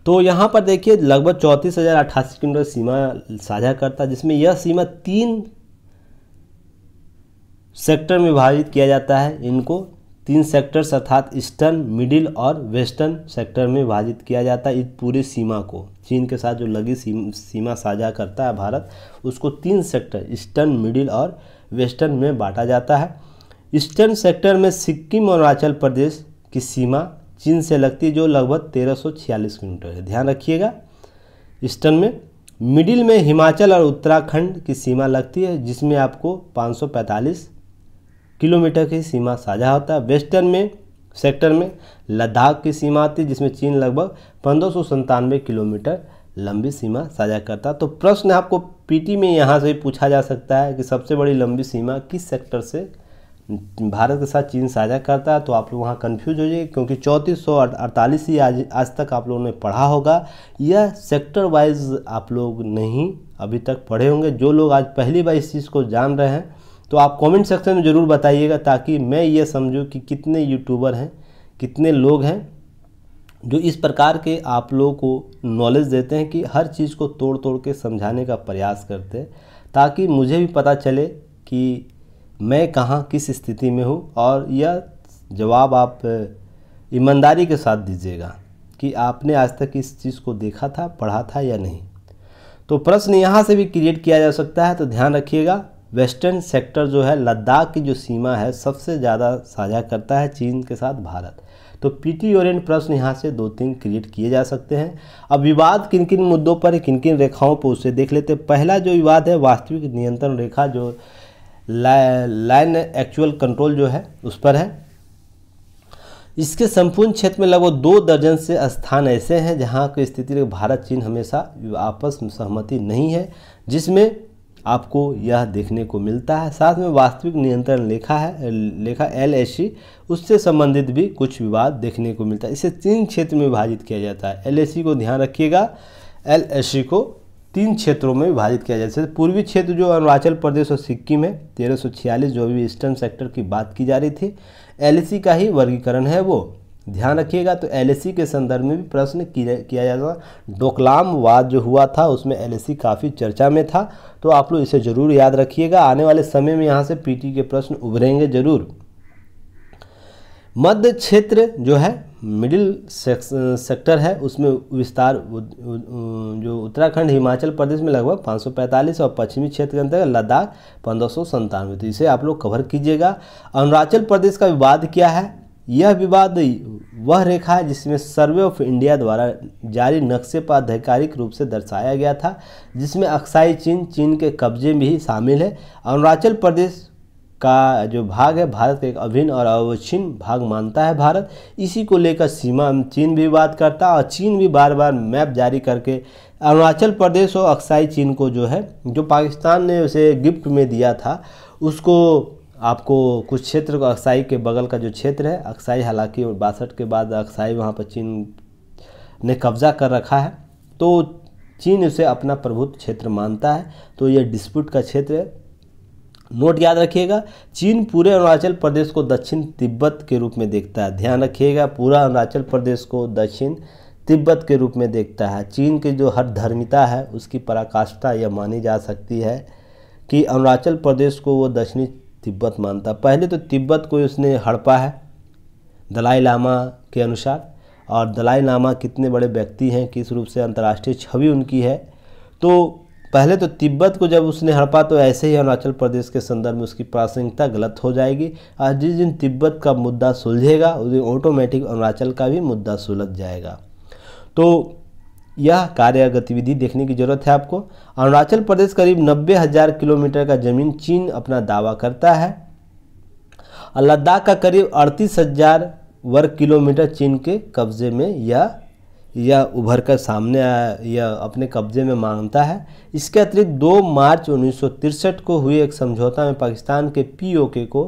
तो यहाँ पर देखिए लगभग चौंतीस हज़ार अट्ठासी किलोमीटर सीमा साझा करता है जिसमें यह सीमा तीन सेक्टर में विभाजित किया जाता है इनको तीन सेक्टर्स अर्थात ईस्टर्न मिडिल और वेस्टर्न सेक्टर में विभाजित किया जाता है इस पूरी सीमा को चीन के साथ जो लगी सीमा साझा करता है भारत उसको तीन सेक्टर ईस्टर्न मिडिल और वेस्टर्न में बांटा जाता है ईस्टर्न सेक्टर में सिक्किम और अरुणाचल प्रदेश की सीमा चीन से लगती है जो लगभग 1346 किलोमीटर है ध्यान रखिएगा ईस्टर्न में मिडिल में हिमाचल और उत्तराखंड की सीमा लगती है जिसमें आपको 545 किलोमीटर की सीमा साझा होता है वेस्टर्न में सेक्टर में लद्दाख की सीमा आती है जिसमें चीन लगभग पंद्रह किलोमीटर लंबी सीमा साझा करता तो प्रश्न आपको पीटी में यहाँ से पूछा जा सकता है कि सबसे बड़ी लंबी सीमा किस सेक्टर से भारत के साथ चीन साझा करता है तो आप लोग वहाँ कन्फ्यूज हो जाइए क्योंकि चौंतीस सौ अड़तालीस ही आज आज तक आप लोगों ने पढ़ा होगा यह सेक्टर वाइज आप लोग नहीं अभी तक पढ़े होंगे जो लोग आज पहली बार इस चीज़ को जान रहे हैं तो आप कमेंट सेक्शन में ज़रूर बताइएगा ताकि मैं ये समझूँ कि कितने यूट्यूबर हैं कितने लोग हैं जो इस प्रकार के आप लोगों को नॉलेज देते हैं कि हर चीज़ को तोड़ तोड़ के समझाने का प्रयास करते हैं ताकि मुझे भी पता चले कि मैं कहाँ किस स्थिति में हूँ और यह जवाब आप ईमानदारी के साथ दीजिएगा कि आपने आज तक इस चीज़ को देखा था पढ़ा था या नहीं तो प्रश्न यहाँ से भी क्रिएट किया जा सकता है तो ध्यान रखिएगा वेस्टर्न सेक्टर जो है लद्दाख की जो सीमा है सबसे ज़्यादा साझा करता है चीन के साथ भारत तो पीटी ओरिएंट प्रश्न यहाँ से दो तीन क्रिएट किए जा सकते हैं अब विवाद किन किन मुद्दों पर किन किन रेखाओं पर उसे देख लेते पहला जो विवाद है वास्तविक नियंत्रण रेखा जो लाइन एक्चुअल कंट्रोल जो है उस पर है इसके संपूर्ण क्षेत्र में लगभग दो दर्जन से स्थान ऐसे हैं जहां की स्थिति भारत चीन हमेशा आपस में सहमति नहीं है जिसमें आपको यह देखने को मिलता है साथ में वास्तविक नियंत्रण लेखा है लेखा एल e, उससे संबंधित भी कुछ विवाद देखने को मिलता है इसे तीन क्षेत्र में विभाजित किया जाता है एल e को ध्यान रखिएगा एल e को तीन क्षेत्रों में विभाजित किया जाए जैसे पूर्वी क्षेत्र जो अरुणाचल प्रदेश और सिक्किम है तेरह जो अभी ईस्टर्न सेक्टर की बात की जा रही थी एल का ही वर्गीकरण है वो ध्यान रखिएगा तो एल के संदर्भ में भी प्रश्न किया जाता डोकलाम वाद जो हुआ था उसमें एल काफ़ी चर्चा में था तो आप लोग इसे ज़रूर याद रखिएगा आने वाले समय में यहाँ से पीटी के प्रश्न उभरेंगे ज़रूर मध्य क्षेत्र जो है मिडिल सेक्टर है उसमें विस्तार जो उत्तराखंड हिमाचल प्रदेश में लगभग 545 और पश्चिमी क्षेत्र के अंतर्गत लद्दाख पंद्रह तो इसे आप लोग कवर कीजिएगा अरुणाचल प्रदेश का विवाद क्या है यह विवाद वह रेखा है जिसमें सर्वे ऑफ इंडिया द्वारा जारी नक्शे पर आधिकारिक रूप से दर्शाया गया था जिसमें अक्साई चीन चीन के कब्जे भी शामिल है अरुणाचल प्रदेश का जो भाग है भारत का एक अभिन्न और अवच्छिन्न भाग मानता है भारत इसी को लेकर सीमा चीन भी बात करता है और चीन भी बार बार मैप जारी करके अरुणाचल प्रदेश और अक्साई चीन को जो है जो पाकिस्तान ने उसे गिफ्ट में दिया था उसको आपको कुछ क्षेत्र को अक्साई के बगल का जो क्षेत्र है अक्साई हालांकि बासठ के बाद अक्साई वहाँ पर चीन ने कब्जा कर रखा है तो चीन उसे अपना प्रभुत्व क्षेत्र मानता है तो यह डिस्प्यूट का क्षेत्र है नोट याद रखिएगा चीन पूरे अरुणाचल प्रदेश को दक्षिण तिब्बत के रूप में देखता है ध्यान रखिएगा पूरा अरुणाचल प्रदेश को दक्षिण तिब्बत के रूप में देखता है चीन की जो हर धर्मिता है उसकी पराकाष्ठा यह मानी जा सकती है कि अरुणाचल प्रदेश को वो दक्षिणी तिब्बत मानता पहले तो तिब्बत को उसने हड़पा है दलाई लामा के अनुसार और दलाई लामा कितने बड़े व्यक्ति हैं किस रूप से अंतर्राष्ट्रीय छवि उनकी है तो पहले तो तिब्बत को जब उसने हड़पा तो ऐसे ही अरुणाचल प्रदेश के संदर्भ में उसकी प्रासंगिकता गलत हो जाएगी और जिस दिन तिब्बत का मुद्दा सुलझेगा उस दिन ऑटोमेटिक अरुणाचल का भी मुद्दा सुलझ जाएगा तो यह कार्य गतिविधि देखने की जरूरत है आपको अरुणाचल प्रदेश करीब नब्बे हज़ार किलोमीटर का जमीन चीन अपना दावा करता है और लद्दाख का करीब अड़तीस हज़ार वर्ग किलोमीटर चीन के कब्जे में यह या उभर कर सामने आया यह अपने कब्जे में मांगता है इसके अतिरिक्त 2 मार्च उन्नीस को हुए एक समझौता में पाकिस्तान के पीओके को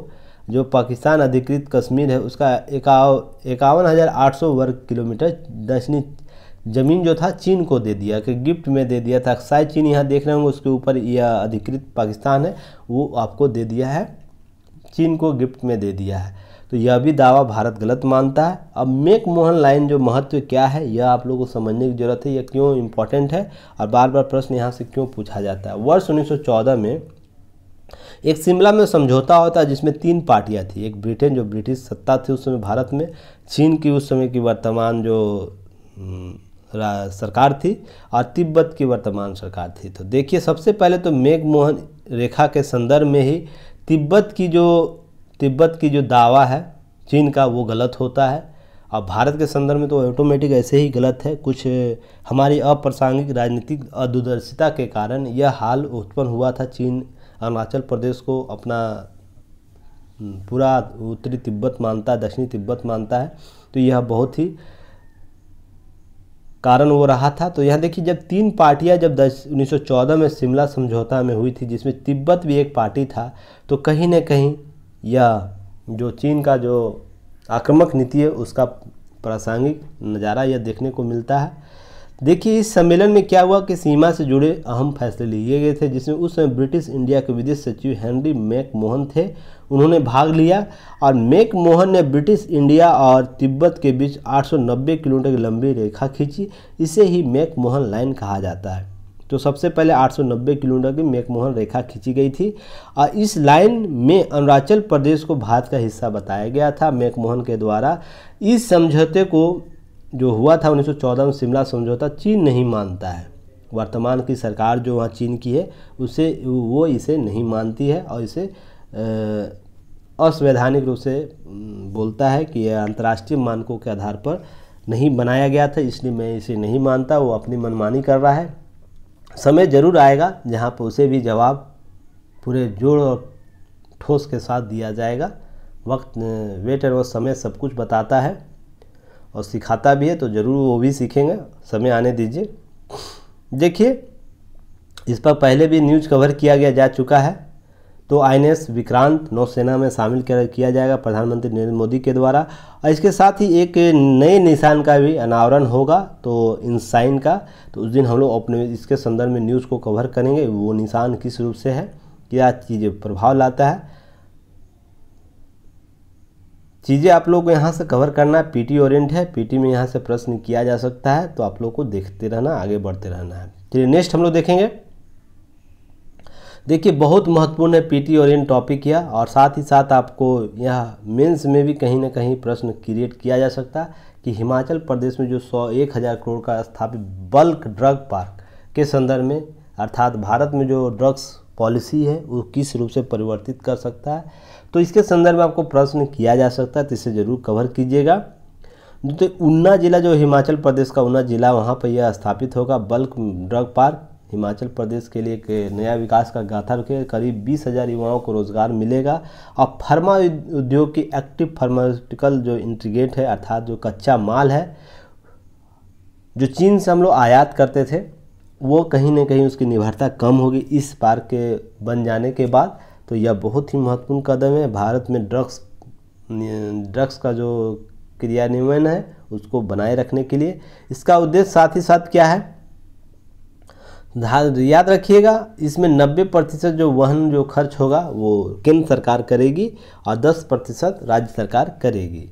जो पाकिस्तान अधिकृत कश्मीर है उसका इकाव इक्यावन हज़ार आठ सौ वर्ग किलोमीटर दक्षिणी ज़मीन जो था चीन को दे दिया कि गिफ्ट में दे दिया था अक्साई चीन यहाँ देख रहे होंगे उसके ऊपर यह अधिकृत पाकिस्तान है वो आपको दे दिया है चीन को गिफ्ट में दे दिया है तो यह भी दावा भारत गलत मानता है अब मेक मोहन लाइन जो महत्व क्या है यह आप लोगों को समझने की जरूरत है यह क्यों इम्पोर्टेंट है और बार बार प्रश्न यहाँ से क्यों पूछा जाता है वर्ष 1914 में एक शिमला में समझौता होता है जिसमें तीन पार्टियाँ थी एक ब्रिटेन जो ब्रिटिश सत्ता थी उस समय भारत में चीन की उस समय की वर्तमान जो सरकार थी और तिब्बत की वर्तमान सरकार थी तो देखिए सबसे पहले तो मेघ मोहन रेखा के संदर्भ में ही तिब्बत की जो तिब्बत की जो दावा है चीन का वो गलत होता है और भारत के संदर्भ में तो ऑटोमेटिक ऐसे ही गलत है कुछ हमारी अप्रासंगिक राजनीतिक अदूरदर्शिता के कारण यह हाल उत्पन्न हुआ था चीन अरुणाचल प्रदेश को अपना पूरा उत्तरी तिब्बत मानता है दक्षिणी तिब्बत मानता है तो यह बहुत ही कारण वो रहा था तो यहाँ देखिए जब तीन पार्टियाँ जब दस उन्नीस में शिमला समझौता में हुई थी जिसमें तिब्बत भी एक पार्टी था तो कहीं ना कहीं या जो चीन का जो आक्रामक नीति है उसका प्रासंगिक नज़ारा यह देखने को मिलता है देखिए इस सम्मेलन में क्या हुआ कि सीमा से जुड़े अहम फैसले लिए गए थे जिसमें उस समय ब्रिटिश इंडिया के विदेश सचिव हेनरी मैक मोहन थे उन्होंने भाग लिया और मैक मोहन ने ब्रिटिश इंडिया और तिब्बत के बीच 890 किलोमीटर की लंबी रेखा खींची इसे ही मैक मोहन लाइन कहा जाता है तो सबसे पहले 890 किलोमीटर की मैकमोहन रेखा खींची गई थी और इस लाइन में अरुणाचल प्रदेश को भारत का हिस्सा बताया गया था मैकमोहन के द्वारा इस समझौते को जो हुआ था 1914 में शिमला समझौता चीन नहीं मानता है वर्तमान की सरकार जो वहाँ चीन की है उसे वो इसे नहीं मानती है और इसे असंवैधानिक रूप से बोलता है कि यह अंतर्राष्ट्रीय मानकों के आधार पर नहीं बनाया गया था इसलिए मैं इसे नहीं मानता वो अपनी मनमानी कर रहा है समय ज़रूर आएगा जहाँ पर उसे भी जवाब पूरे जोड़ और ठोस के साथ दिया जाएगा वक्त वेट और वो समय सब कुछ बताता है और सिखाता भी है तो ज़रूर वो भी सीखेंगे समय आने दीजिए देखिए इस पर पहले भी न्यूज़ कवर किया गया जा चुका है तो आई विक्रांत नौसेना में शामिल किया जाएगा प्रधानमंत्री नरेंद्र मोदी के द्वारा और इसके साथ ही एक नए निशान का भी अनावरण होगा तो इंसाइन का तो उस दिन हम लोग अपने इसके संदर्भ में न्यूज़ को कवर करेंगे वो निशान किस रूप से है क्या चीज़ें प्रभाव लाता है चीज़ें आप लोग को यहाँ से कवर करना है पी ओरिएंट है पीटी में यहाँ से प्रश्न किया जा सकता है तो आप लोग को देखते रहना आगे बढ़ते रहना है चलिए नेक्स्ट हम लोग देखेंगे देखिए बहुत महत्वपूर्ण है पीटी और इन टॉपिक यह और साथ ही साथ आपको यह मेंस में भी कहीं ना कहीं प्रश्न क्रिएट किया जा सकता है कि हिमाचल प्रदेश में जो सौ एक हज़ार करोड़ का स्थापित बल्क ड्रग पार्क के संदर्भ में अर्थात भारत में जो ड्रग्स पॉलिसी है वो किस रूप से परिवर्तित कर सकता है तो इसके संदर्भ में आपको प्रश्न किया जा सकता है तो इसे ज़रूर कवर कीजिएगा तो ऊना ज़िला जो हिमाचल प्रदेश का ऊना ज़िला वहाँ पर यह स्थापित होगा bulk drug park Himachal Pradesh के लिए एक नया विकास का गाथा रुके करीब बीस हज़ार युवाओं को रोज़गार मिलेगा और फार्मा उद्योग की एक्टिव फार्मास्यूटिकल जो इंटीग्रेट है अर्थात जो कच्चा माल है जो चीन से हम लोग आयात करते थे वो कहीं ना कहीं उसकी निर्भरता कम होगी इस पार्क के बन जाने के बाद तो यह बहुत ही महत्वपूर्ण कदम है भारत में ड्रग्स ड्रग्स का जो क्रियान्वयन है उसको बनाए रखने के लिए इसका उद्देश्य साथ ही साथ क्या है याद रखिएगा इसमें 90 प्रतिशत जो वहन जो खर्च होगा वो केंद्र सरकार करेगी और 10 प्रतिशत राज्य सरकार करेगी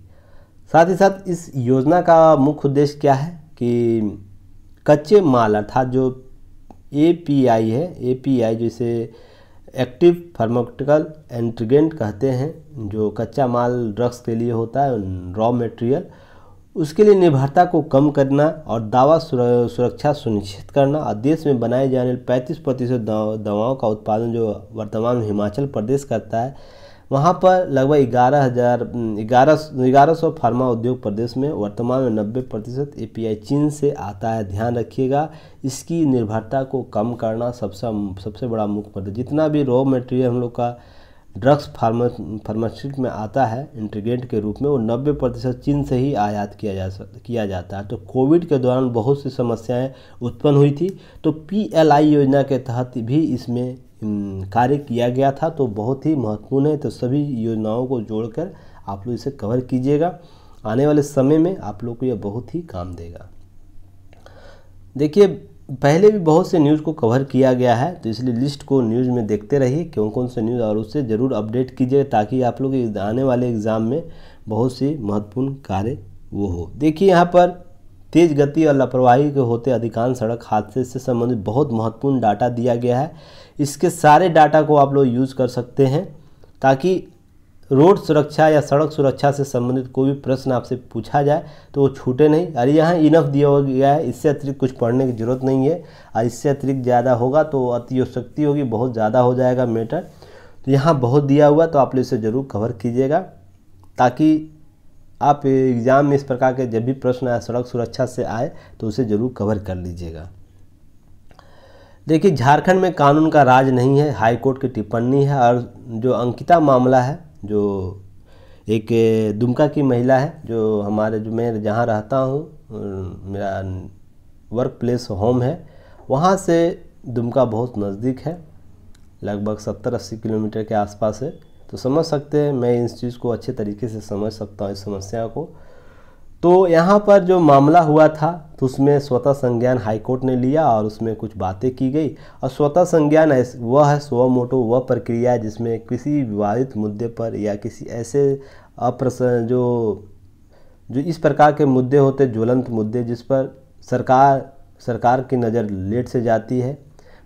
साथ ही साथ इस योजना का मुख्य उद्देश्य क्या है कि कच्चे माल अर्थात जो ए है ए जिसे एक्टिव फार्मास्यूटिकल एंट्रीगेंट कहते हैं जो कच्चा माल ड्रग्स के लिए होता है रॉ मटेरियल उसके लिए निर्भरता को कम करना और दावा सुरक्षा सुनिश्चित करना और देश में बनाए जाने 35 प्रतिशत दवाओं का उत्पादन जो वर्तमान में हिमाचल प्रदेश करता है वहाँ पर लगभग ग्यारह हज़ार ग्यारह ग्यारह सौ फार्मा उद्योग प्रदेश में वर्तमान में नब्बे प्रतिशत ए चीन से आता है ध्यान रखिएगा इसकी निर्भरता को कम करना सबसे सबसे बड़ा मुख्य जितना भी रॉ मटेरियल हम लोग का ड्रग्स फार्मा फार्मास्यूट में आता है इंट्रीगेंट के रूप में वो 90 प्रतिशत चीन से ही आयात किया जा सकता किया जाता है तो कोविड के दौरान बहुत सी समस्याएं उत्पन्न हुई थी तो पीएलआई योजना के तहत भी इसमें कार्य किया गया था तो बहुत ही महत्वपूर्ण है तो सभी योजनाओं को जोड़कर आप लोग इसे कवर कीजिएगा आने वाले समय में आप लोग को यह बहुत ही काम देगा देखिए पहले भी बहुत से न्यूज़ को कवर किया गया है तो इसलिए लिस्ट को न्यूज़ में देखते रहिए कौन कौन से न्यूज़ और उससे ज़रूर अपडेट कीजिए ताकि आप लोग आने वाले एग्ज़ाम में बहुत से महत्वपूर्ण कार्य वो हो देखिए यहाँ पर तेज़ गति और लापरवाही के होते अधिकांश सड़क हादसे से संबंधित बहुत महत्वपूर्ण डाटा दिया गया है इसके सारे डाटा को आप लोग यूज़ कर सकते हैं ताकि रोड सुरक्षा या सड़क सुरक्षा से संबंधित कोई भी प्रश्न आपसे पूछा जाए तो वो छूटे नहीं अरे यहाँ इनफ दिया हो गया है इससे अतिरिक्त कुछ पढ़ने की जरूरत नहीं है और इससे अतिरिक्त ज़्यादा होगा तो अतिशक्ति होगी बहुत ज़्यादा हो जाएगा मैटर तो यहाँ बहुत दिया हुआ तो आप लोग इसे ज़रूर कवर कीजिएगा ताकि आप एग्ज़ाम में इस प्रकार के जब भी प्रश्न आए सड़क सुरक्षा से आए तो उसे ज़रूर कवर कर लीजिएगा देखिए झारखंड में कानून का राज नहीं है हाईकोर्ट की टिप्पणी है और जो अंकिता मामला है जो एक दुमका की महिला है जो हमारे जो मैं जहाँ रहता हूँ मेरा वर्क प्लेस होम है वहाँ से दुमका बहुत नज़दीक है लगभग सत्तर अस्सी किलोमीटर के आसपास है तो समझ सकते हैं मैं इस चीज़ को अच्छे तरीके से समझ सकता हूँ इस समस्या को तो यहाँ पर जो मामला हुआ था तो उसमें स्वतः संज्ञान हाईकोर्ट ने लिया और उसमें कुछ बातें की गई और स्वतः संज्ञान वह है स्व मोटो वह प्रक्रिया जिसमें किसी विवादित मुद्दे पर या किसी ऐसे अप्रस जो जो इस प्रकार के मुद्दे होते ज्वलंत मुद्दे जिस पर सरकार सरकार की नज़र लेट से जाती है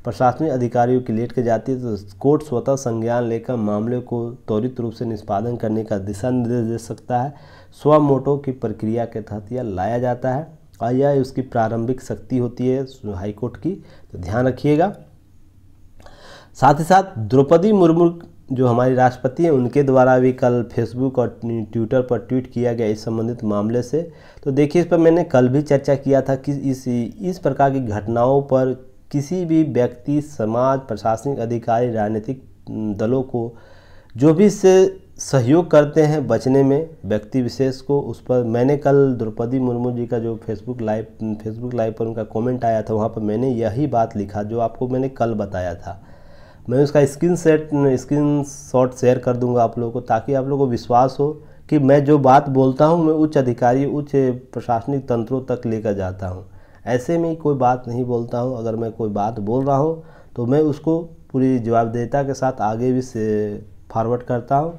प्रशासनिक अधिकारियों की लेट के जाती है तो कोर्ट स्वतः संज्ञान लेकर मामले को त्वरित रूप से निष्पादन करने का दिशा निर्देश दे सकता है स्वमोटो की प्रक्रिया के तहत यह लाया जाता है और यह उसकी प्रारंभिक शक्ति होती है हाईकोर्ट की तो ध्यान रखिएगा साथ ही साथ द्रौपदी मुर्मू जो हमारी राष्ट्रपति हैं उनके द्वारा भी कल फेसबुक और ट्विटर पर ट्वीट किया गया इस संबंधित मामले से तो देखिए इस पर मैंने कल भी चर्चा किया था कि इस इस प्रकार की घटनाओं पर किसी भी व्यक्ति समाज प्रशासनिक अधिकारी राजनीतिक दलों को जो भी इससे सहयोग करते हैं बचने में व्यक्ति विशेष को उस पर मैंने कल द्रौपदी मुर्मू जी का जो फेसबुक लाइव फेसबुक लाइव पर उनका कमेंट आया था वहाँ पर मैंने यही बात लिखा जो आपको मैंने कल बताया था मैं उसका screen set screenshot share कर दूंगा आप लोगों को ताकि आप लोगों को विश्वास हो कि मैं जो बात बोलता हूँ मैं उच्च अधिकारी उच्च प्रशासनिक तंत्रों तक लेकर जाता हूँ ऐसे में कोई बात नहीं बोलता हूँ अगर मैं कोई बात बोल रहा हूँ तो मैं उसको पूरी जवाबदेहता के साथ आगे भी से फॉरवर्ड करता हूँ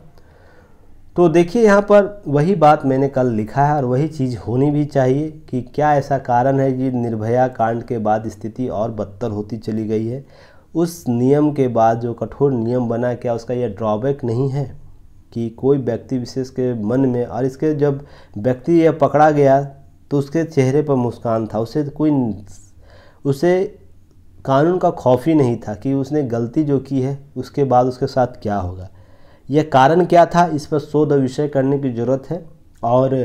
तो देखिए यहाँ पर वही बात मैंने कल लिखा है और वही चीज़ होनी भी चाहिए कि क्या ऐसा कारण है कि निर्भया कांड के बाद स्थिति और बदतर होती चली गई है उस नियम के बाद जो कठोर नियम बना क्या उसका यह ड्रॉबैक नहीं है कि कोई व्यक्ति विशेष के मन में और इसके जब व्यक्ति यह पकड़ा गया तो उसके चेहरे पर मुस्कान था उसे कोई उसे कानून का खौफ ही नहीं था कि उसने गलती जो की है उसके बाद उसके साथ क्या होगा यह कारण क्या था इस पर शोध विषय करने की ज़रूरत है और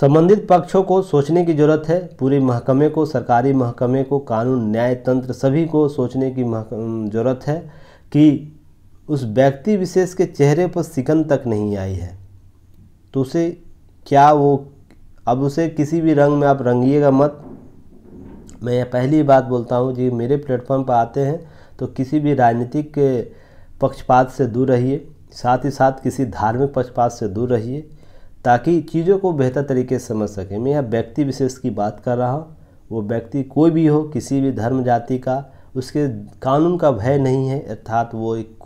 संबंधित पक्षों को सोचने की ज़रूरत है पूरे महकमे को सरकारी महकमे को कानून न्याय तंत्र सभी को सोचने की ज़रूरत है कि उस व्यक्ति विशेष के चेहरे पर सिकन तक नहीं आई है तो उसे क्या वो अब उसे किसी भी रंग में आप रंगिएगा मत मैं यह पहली बात बोलता हूँ जी मेरे प्लेटफॉर्म पर आते हैं तो किसी भी राजनीतिक पक्षपात से दूर रहिए साथ ही साथ किसी धार्मिक पक्षपात से दूर रहिए ताकि चीज़ों को बेहतर तरीके से समझ सकें मैं यहाँ व्यक्ति विशेष की बात कर रहा हूँ वो व्यक्ति कोई भी हो किसी भी धर्म जाति का उसके कानून का भय नहीं है अर्थात वो एक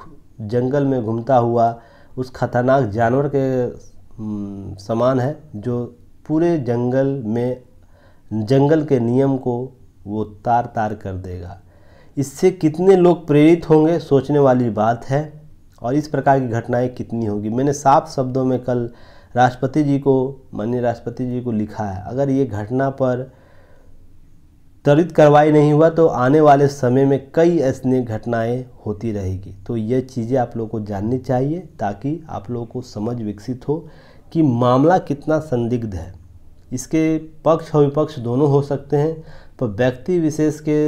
जंगल में घूमता हुआ उस खतरनाक जानवर के समान है जो पूरे जंगल में जंगल के नियम को वो तार तार कर देगा इससे कितने लोग प्रेरित होंगे सोचने वाली बात है और इस प्रकार की घटनाएं कितनी होगी मैंने साफ शब्दों में कल राष्ट्रपति जी को माननीय राष्ट्रपति जी को लिखा है अगर ये घटना पर त्वरित कार्रवाई नहीं हुआ तो आने वाले समय में कई ऐसी घटनाएं होती रहेगी तो ये चीज़ें आप लोगों को जाननी चाहिए ताकि आप लोगों को समझ विकसित हो कि मामला कितना संदिग्ध है इसके पक्ष और विपक्ष दोनों हो सकते हैं पर व्यक्ति विशेष के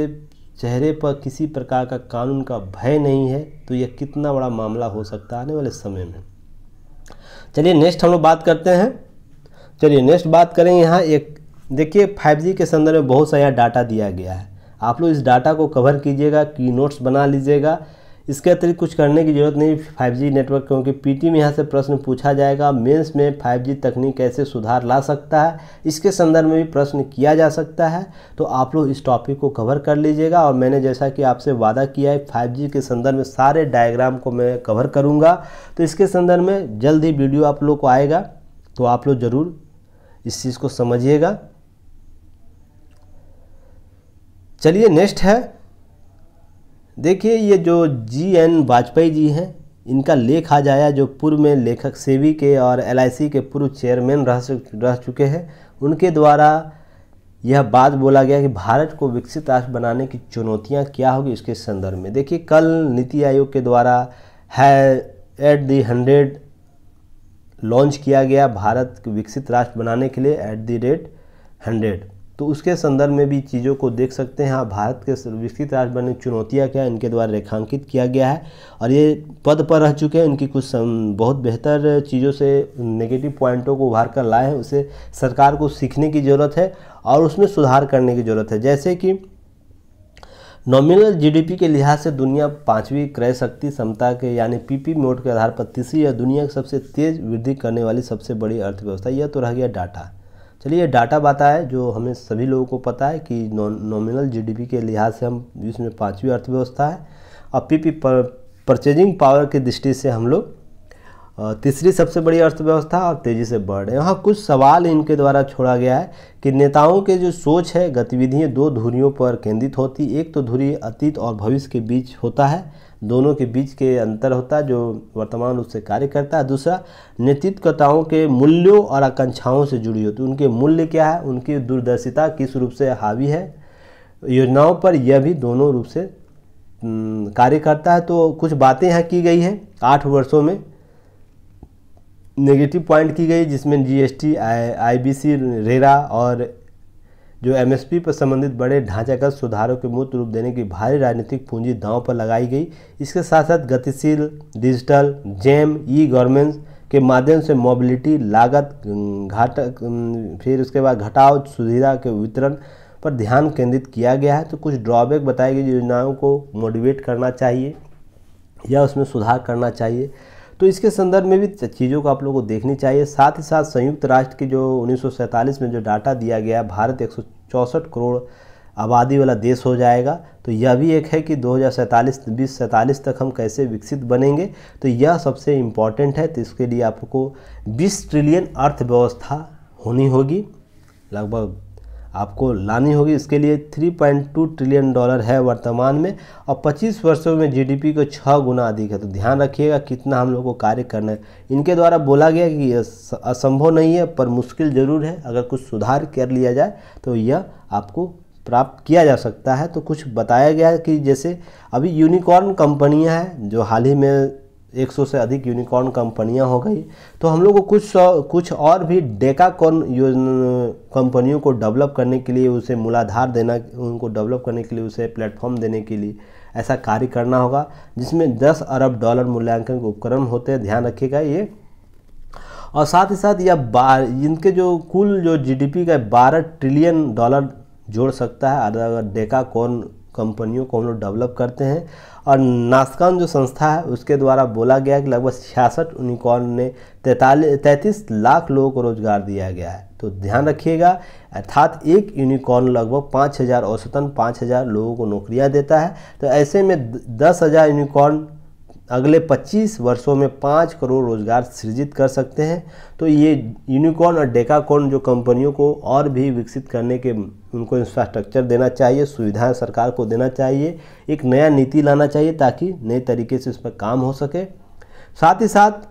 चेहरे पर किसी प्रकार का कानून का भय नहीं है तो यह कितना बड़ा मामला हो सकता है आने वाले समय में चलिए नेक्स्ट हम लोग बात करते हैं चलिए नेक्स्ट बात करें यहाँ एक देखिए 5G के संदर्भ में बहुत सारा डाटा दिया गया है आप लोग इस डाटा को कवर कीजिएगा की नोट्स बना लीजिएगा इसके अतिरिक्त कुछ करने की जरूरत नहीं जी नेटवर्क क्योंकि पीटी में यहाँ से प्रश्न पूछा जाएगा मेंस में 5G तकनीक कैसे सुधार ला सकता है इसके संदर्भ में भी प्रश्न किया जा सकता है तो आप लोग इस टॉपिक को कवर कर लीजिएगा और मैंने जैसा कि आपसे वादा किया है 5G के संदर्भ में सारे डायग्राम को मैं कवर करूँगा तो इसके संदर्भ में जल्द ही वीडियो आप लोग को आएगा तो आप लोग ज़रूर इस चीज़ को समझिएगा चलिए नेक्स्ट है देखिए ये जो जी एन वाजपेयी जी हैं इनका लेख आ जाया जो पूर्व में लेखक सेवी के और एल के पूर्व चेयरमैन रह रह चुके हैं उनके द्वारा यह बात बोला गया कि भारत को विकसित राष्ट्र बनाने की चुनौतियां क्या होगी इसके संदर्भ में देखिए कल नीति आयोग के द्वारा है एट दी हंड्रेड लॉन्च किया गया भारत को विकसित राष्ट्र बनाने के लिए एट दी रेट हंड्रेड तो उसके संदर्भ में भी चीज़ों को देख सकते हैं हाँ भारत के विकसित राष्ट्र बनने चुनौतियाँ क्या इनके द्वारा रेखांकित किया गया है और ये पद पर रह चुके हैं उनकी कुछ बहुत बेहतर चीज़ों से नेगेटिव पॉइंटों को उभार कर लाए हैं उसे सरकार को सीखने की ज़रूरत है और उसमें सुधार करने की ज़रूरत है जैसे कि नॉमिनल जीडीपी के लिहाज से दुनिया पाँचवीं क्रय शक्ति क्षमता के यानी पीपी मोड के आधार पर तीसरी या दुनिया की सबसे तेज़ वृद्धि करने वाली सबसे बड़ी अर्थव्यवस्था यह तो रह गया डाटा चलिए ये डाटा बात है जो हमें सभी लोगों को पता है कि नॉमिनल जीडीपी के लिहाज से हम विश्व में पाँचवीं अर्थव्यवस्था है और पीपी परचेजिंग पावर की दृष्टि से हम लोग तीसरी सबसे बड़ी अर्थव्यवस्था और तेज़ी से बढ़ रहे हैं यहाँ कुछ सवाल इनके द्वारा छोड़ा गया है कि नेताओं के जो सोच है गतिविधियाँ दो धुरियों पर केंद्रित होती एक तो धुरी अतीत और भविष्य के बीच होता है दोनों के बीच के अंतर होता है जो वर्तमान रूप से कार्य करता है दूसरा नेतृत्वताओं के मूल्यों और आकांक्षाओं से जुड़ी होती है उनके मूल्य क्या है उनकी दूरदर्शिता किस रूप से हावी है योजनाओं पर यह भी दोनों रूप से कार्य करता है तो कुछ बातें यहाँ की गई हैं आठ वर्षों में नेगेटिव पॉइंट की गई जिसमें जीएसटी आईबीसी रेरा और जो एमएसपी पर संबंधित बड़े ढांचागत सुधारों के मूर्त रूप देने की भारी राजनीतिक पूंजी दांव पर लगाई गई इसके साथ साथ गतिशील डिजिटल जेम ई गवर्नेंस के माध्यम से मोबिलिटी लागत घाट फिर उसके बाद घटाव सुविधा के वितरण पर ध्यान केंद्रित किया गया है तो कुछ ड्रॉबैक बताई गई योजनाओं को मोटिवेट करना चाहिए या उसमें सुधार करना चाहिए तो इसके संदर्भ में भी चीज़ों को आप लोगों को देखनी चाहिए साथ ही साथ संयुक्त राष्ट्र की जो उन्नीस में जो डाटा दिया गया भारत एक करोड़ आबादी वाला देश हो जाएगा तो यह भी एक है कि दो हज़ार बीस सैंतालीस तक हम कैसे विकसित बनेंगे तो यह सबसे इम्पॉर्टेंट है तो इसके लिए आपको 20 ट्रिलियन अर्थव्यवस्था होनी होगी लगभग आपको लानी होगी इसके लिए 3.2 ट्रिलियन डॉलर है वर्तमान में और 25 वर्षों में जीडीपी को छः गुना अधिक है तो ध्यान रखिएगा कितना हम लोग को कार्य करना है इनके द्वारा बोला गया कि यह असंभव नहीं है पर मुश्किल ज़रूर है अगर कुछ सुधार कर लिया जाए तो यह आपको प्राप्त किया जा सकता है तो कुछ बताया गया है कि जैसे अभी यूनिकॉर्न कंपनियाँ हैं जो हाल ही में 100 से अधिक यूनिकॉर्न कंपनियां हो गई तो हम लोग को कुछ कुछ और भी डेकाकॉर्न कंपनियों को डेवलप करने के लिए उसे मूलाधार देना उनको डेवलप करने के लिए उसे प्लेटफॉर्म देने के लिए ऐसा कार्य करना होगा जिसमें 10 अरब डॉलर मूल्यांकन के उपकरण होते हैं ध्यान रखिएगा ये और साथ ही साथ यह बार इनके जो कुल जो जीडीपी का बारह ट्रिलियन डॉलर जोड़ सकता है अगर डेकाकॉर्न कंपनियों को हम लोग डेवलप करते हैं और नास्कान जो संस्था है उसके द्वारा बोला गया कि लगभग छियासठ यूनिकॉर्न ने तैतालीस तैंतीस लाख लोगों को रोज़गार दिया गया है तो ध्यान रखिएगा अर्थात एक यूनिकॉर्न लगभग पाँच हज़ार औसतन पाँच हज़ार लोगों को नौकरियां देता है तो ऐसे में दस हज़ार यूनिकॉर्न अगले 25 वर्षों में 5 करोड़ रोजगार सृजित कर सकते हैं तो ये यूनिकॉर्न और डेकाकॉर्न जो कंपनियों को और भी विकसित करने के उनको इंफ्रास्ट्रक्चर देना चाहिए सुविधाएं सरकार को देना चाहिए एक नया नीति लाना चाहिए ताकि नए तरीके से इस पर काम हो सके साथ ही साथ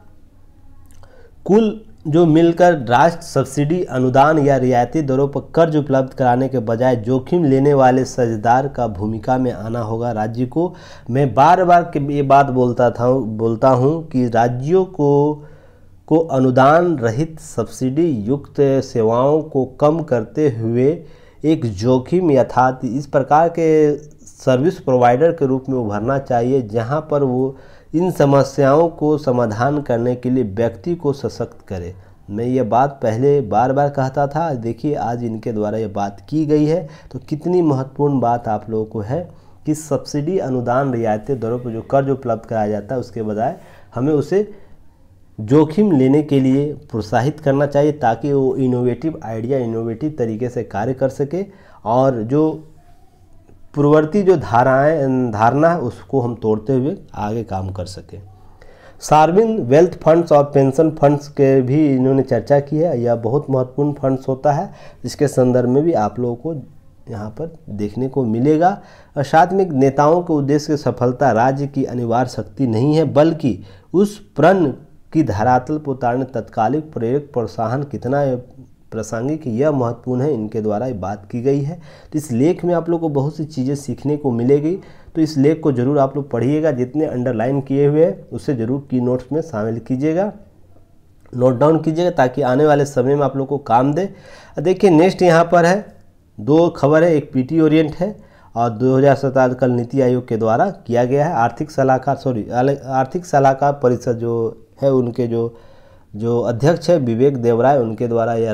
कुल जो मिलकर राष्ट्र सब्सिडी अनुदान या रियायती दरों पर कर्ज उपलब्ध कराने के बजाय जोखिम लेने वाले सजदार का भूमिका में आना होगा राज्य को मैं बार बार ये बात बोलता था बोलता हूँ कि राज्यों को को अनुदान रहित सब्सिडी युक्त सेवाओं को कम करते हुए एक जोखिम यथार्थ इस प्रकार के सर्विस प्रोवाइडर के रूप में उभरना चाहिए जहाँ पर वो इन समस्याओं को समाधान करने के लिए व्यक्ति को सशक्त करे मैं ये बात पहले बार बार कहता था देखिए आज इनके द्वारा ये बात की गई है तो कितनी महत्वपूर्ण बात आप लोगों को है कि सब्सिडी अनुदान रियायतें दरों पर जो कर्ज उपलब्ध कराया जाता है उसके बजाय हमें उसे जोखिम लेने के लिए प्रोत्साहित करना चाहिए ताकि वो इनोवेटिव आइडिया इनोवेटिव तरीके से कार्य कर सके और जो पूर्ववर्ती जो धाराएं धारणा है उसको हम तोड़ते हुए आगे काम कर सकें सार्विन वेल्थ फंड्स और पेंशन फंड्स के भी इन्होंने चर्चा की है यह बहुत महत्वपूर्ण फंड्स होता है जिसके संदर्भ में भी आप लोगों को यहाँ पर देखने को मिलेगा और साथ में नेताओं के उद्देश्य की सफलता राज्य की अनिवार्य शक्ति नहीं है बल्कि उस प्रण की धरातल पर उतारने तत्कालिक प्रेरक प्रोत्साहन कितना प्रासंगिक यह महत्वपूर्ण है इनके द्वारा ये बात की गई है तो इस लेख में आप लोग को बहुत सी चीज़ें सीखने को मिलेगी तो इस लेख को ज़रूर आप लोग पढ़िएगा जितने अंडरलाइन किए हुए हैं उसे ज़रूर की नोट्स में शामिल कीजिएगा नोट डाउन कीजिएगा ताकि आने वाले समय में आप लोग को काम दे देखिए नेक्स्ट यहाँ पर है दो खबर है एक पीटी ओरिएंट है और दो हज़ार कल नीति आयोग के द्वारा किया गया है आर्थिक सलाहकार सॉरी आर्थिक सलाहकार परिषद जो है उनके जो जो अध्यक्ष है विवेक देवराय उनके द्वारा यह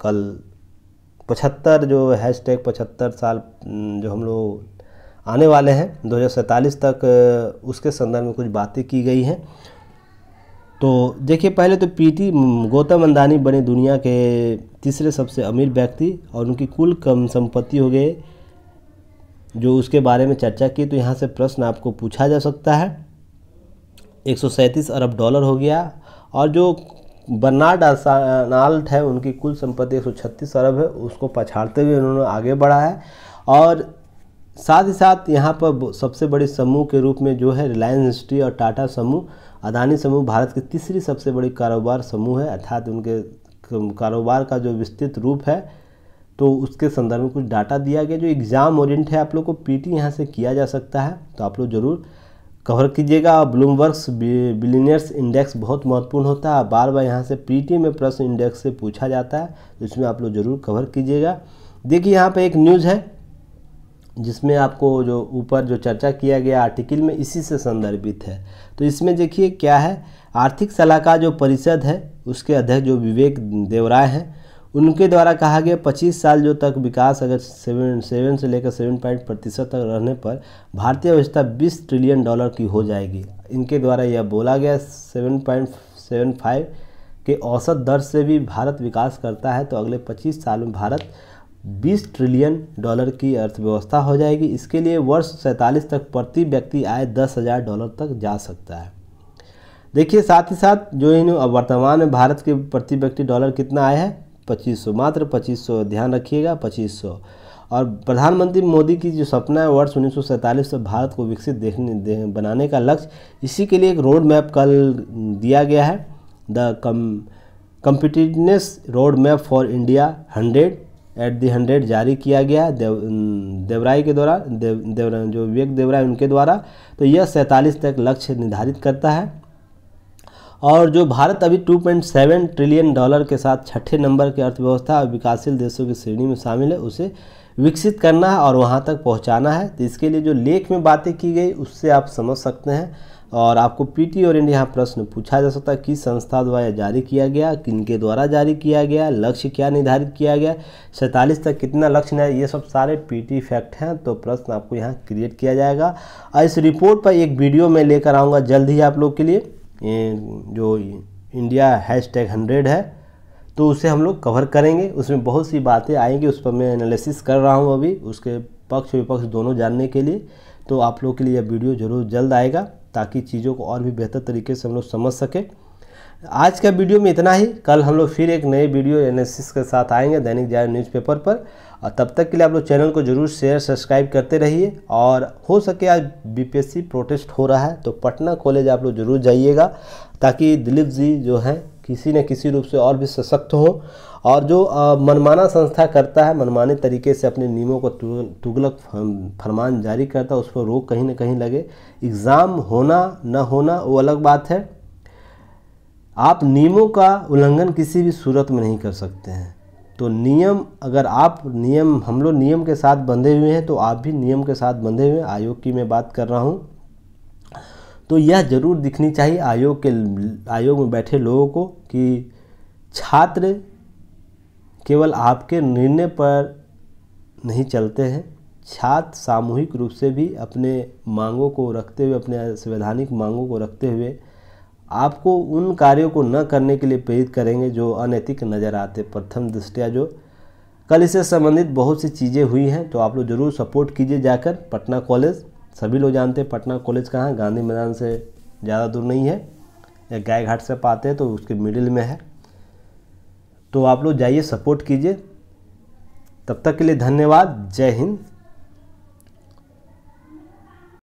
कल पचहत्तर जो हैश टैग पचहत्तर साल जो हम लोग आने वाले हैं दो तक उसके संदर्भ में कुछ बातें की गई हैं तो देखिए पहले तो पीटी गौतम अंदानी बने दुनिया के तीसरे सबसे अमीर व्यक्ति और उनकी कुल कम संपत्ति हो गए जो उसके बारे में चर्चा की तो यहाँ से प्रश्न आपको पूछा जा सकता है एक अरब डॉलर हो गया और जो बर्नार्ड असानाल्ट है उनकी कुल संपत्ति एक अरब है उसको पछाड़ते हुए उन्होंने आगे बढ़ा है और साथ ही साथ यहाँ पर सबसे बड़े समूह के रूप में जो है रिलायंस हिस्ट्री और टाटा समूह अदानी समूह भारत की तीसरी सबसे बड़ी कारोबार समूह है अर्थात उनके कारोबार का जो विस्तृत रूप है तो उसके संदर्भ में कुछ डाटा दिया गया जो एग्ज़ाम ओरिएंट है आप लोग को पीटी यहाँ से किया जा सकता है तो आप लोग ज़रूर कवर कीजिएगा और ब्लूमबर्ग्स बिलीनियर्स इंडेक्स बहुत महत्वपूर्ण होता है बार बार यहाँ से पीटी में प्रश्न इंडेक्स से पूछा जाता है तो इसमें आप लोग जरूर कवर कीजिएगा देखिए यहाँ पर एक न्यूज़ है जिसमें आपको जो ऊपर जो चर्चा किया गया आर्टिकल में इसी से संदर्भित है तो इसमें देखिए क्या है आर्थिक सलाहकार जो परिषद है उसके अध्यक्ष जो विवेक देवराय हैं उनके द्वारा कहा गया 25 साल जो तक विकास अगर सेवन सेवन से लेकर सेवन पॉइंट प्रतिशत तक रहने पर भारतीय अर्थव्यवस्था 20 ट्रिलियन डॉलर की हो जाएगी इनके द्वारा यह बोला गया सेवन पॉइंट सेवन फाइव के औसत दर से भी भारत विकास करता है तो अगले 25 साल में भारत 20 ट्रिलियन डॉलर की अर्थव्यवस्था हो जाएगी इसके लिए वर्ष सैंतालीस तक प्रति व्यक्ति आय दस हज़ार डॉलर तक जा सकता है देखिए साथ ही साथ जो इन वर्तमान में भारत के प्रति व्यक्ति डॉलर कितना आया है पच्चीस सौ मात्र पच्चीस सौ ध्यान रखिएगा पच्चीस सौ और प्रधानमंत्री मोदी की जो सपना है वर्ष उन्नीस से भारत को विकसित देखने दे, बनाने का लक्ष्य इसी के लिए एक रोड मैप कल दिया गया है the come competitiveness road map for India hundred at the hundred जारी किया गया है देव देवराय के द्वारा देव, देव जो विवेक देवराय उनके द्वारा तो यह सैंतालीस तक लक्ष्य निर्धारित करता है और जो भारत अभी 2.7 ट्रिलियन डॉलर के साथ छठे नंबर की अर्थव्यवस्था और विकासशील देशों की श्रेणी में शामिल है उसे विकसित करना है और वहाँ तक पहुँचाना है तो इसके लिए जो लेख में बातें की गई उससे आप समझ सकते हैं और आपको पीटी और इंडिया प्रश्न पूछा जा सकता है किस संस्था द्वारा जारी किया गया किन के द्वारा जारी किया गया लक्ष्य क्या निर्धारित किया गया सैंतालीस तक कितना लक्ष्य है ये सब सारे पीटी फैक्ट हैं तो प्रश्न आपको यहाँ क्रिएट किया जाएगा और इस रिपोर्ट पर एक वीडियो मैं लेकर आऊँगा जल्द ही आप लोग के लिए जो इंडिया हैश टैग हंड्रेड है तो उसे हम लोग कवर करेंगे उसमें बहुत सी बातें आएंगी उस पर मैं एनालिसिस कर रहा हूँ अभी उसके पक्ष विपक्ष दोनों जानने के लिए तो आप लोग के लिए यह वीडियो जरूर जल्द आएगा ताकि चीज़ों को और भी बेहतर तरीके से हम लोग समझ सकें आज का वीडियो में इतना ही कल हम लोग फिर एक नए वीडियो एनालिसिस के साथ आएंगे दैनिक जागरण न्यूज़पेपर पर और तब तक के लिए आप लोग चैनल को जरूर शेयर सब्सक्राइब करते रहिए और हो सके आज बीपीएससी प्रोटेस्ट हो रहा है तो पटना कॉलेज आप लोग जरूर जाइएगा ताकि दिलीप जी जो हैं किसी न किसी रूप से और भी सशक्त हो और जो मनमाना संस्था करता है मनमाने तरीके से अपने नियमों को तुगलक फरमान जारी करता है उस पर रोक कहीं ना कहीं लगे एग्ज़ाम होना न होना वो अलग बात है आप नियमों का उल्लंघन किसी भी सूरत में नहीं कर सकते हैं तो नियम अगर आप नियम हम लोग नियम के साथ बंधे हुए हैं तो आप भी नियम के साथ बंधे हुए हैं आयोग की मैं बात कर रहा हूँ तो यह जरूर दिखनी चाहिए आयोग के आयोग में बैठे लोगों को कि छात्र केवल आपके निर्णय पर नहीं चलते हैं छात्र सामूहिक रूप से भी अपने मांगों को रखते हुए अपने संवैधानिक मांगों को रखते हुए आपको उन कार्यों को न करने के लिए प्रेरित करेंगे जो अनैतिक नज़र आते प्रथम दृष्टिया जो कल इससे संबंधित बहुत सी चीज़ें हुई हैं तो आप लोग ज़रूर सपोर्ट कीजिए जाकर पटना कॉलेज सभी लोग जानते हैं पटना कॉलेज कहाँ गांधी मैदान से ज़्यादा दूर नहीं है या गाय घाट से पाते हैं तो उसके मिडिल में है तो आप लोग जाइए सपोर्ट कीजिए तब तक के लिए धन्यवाद जय हिंद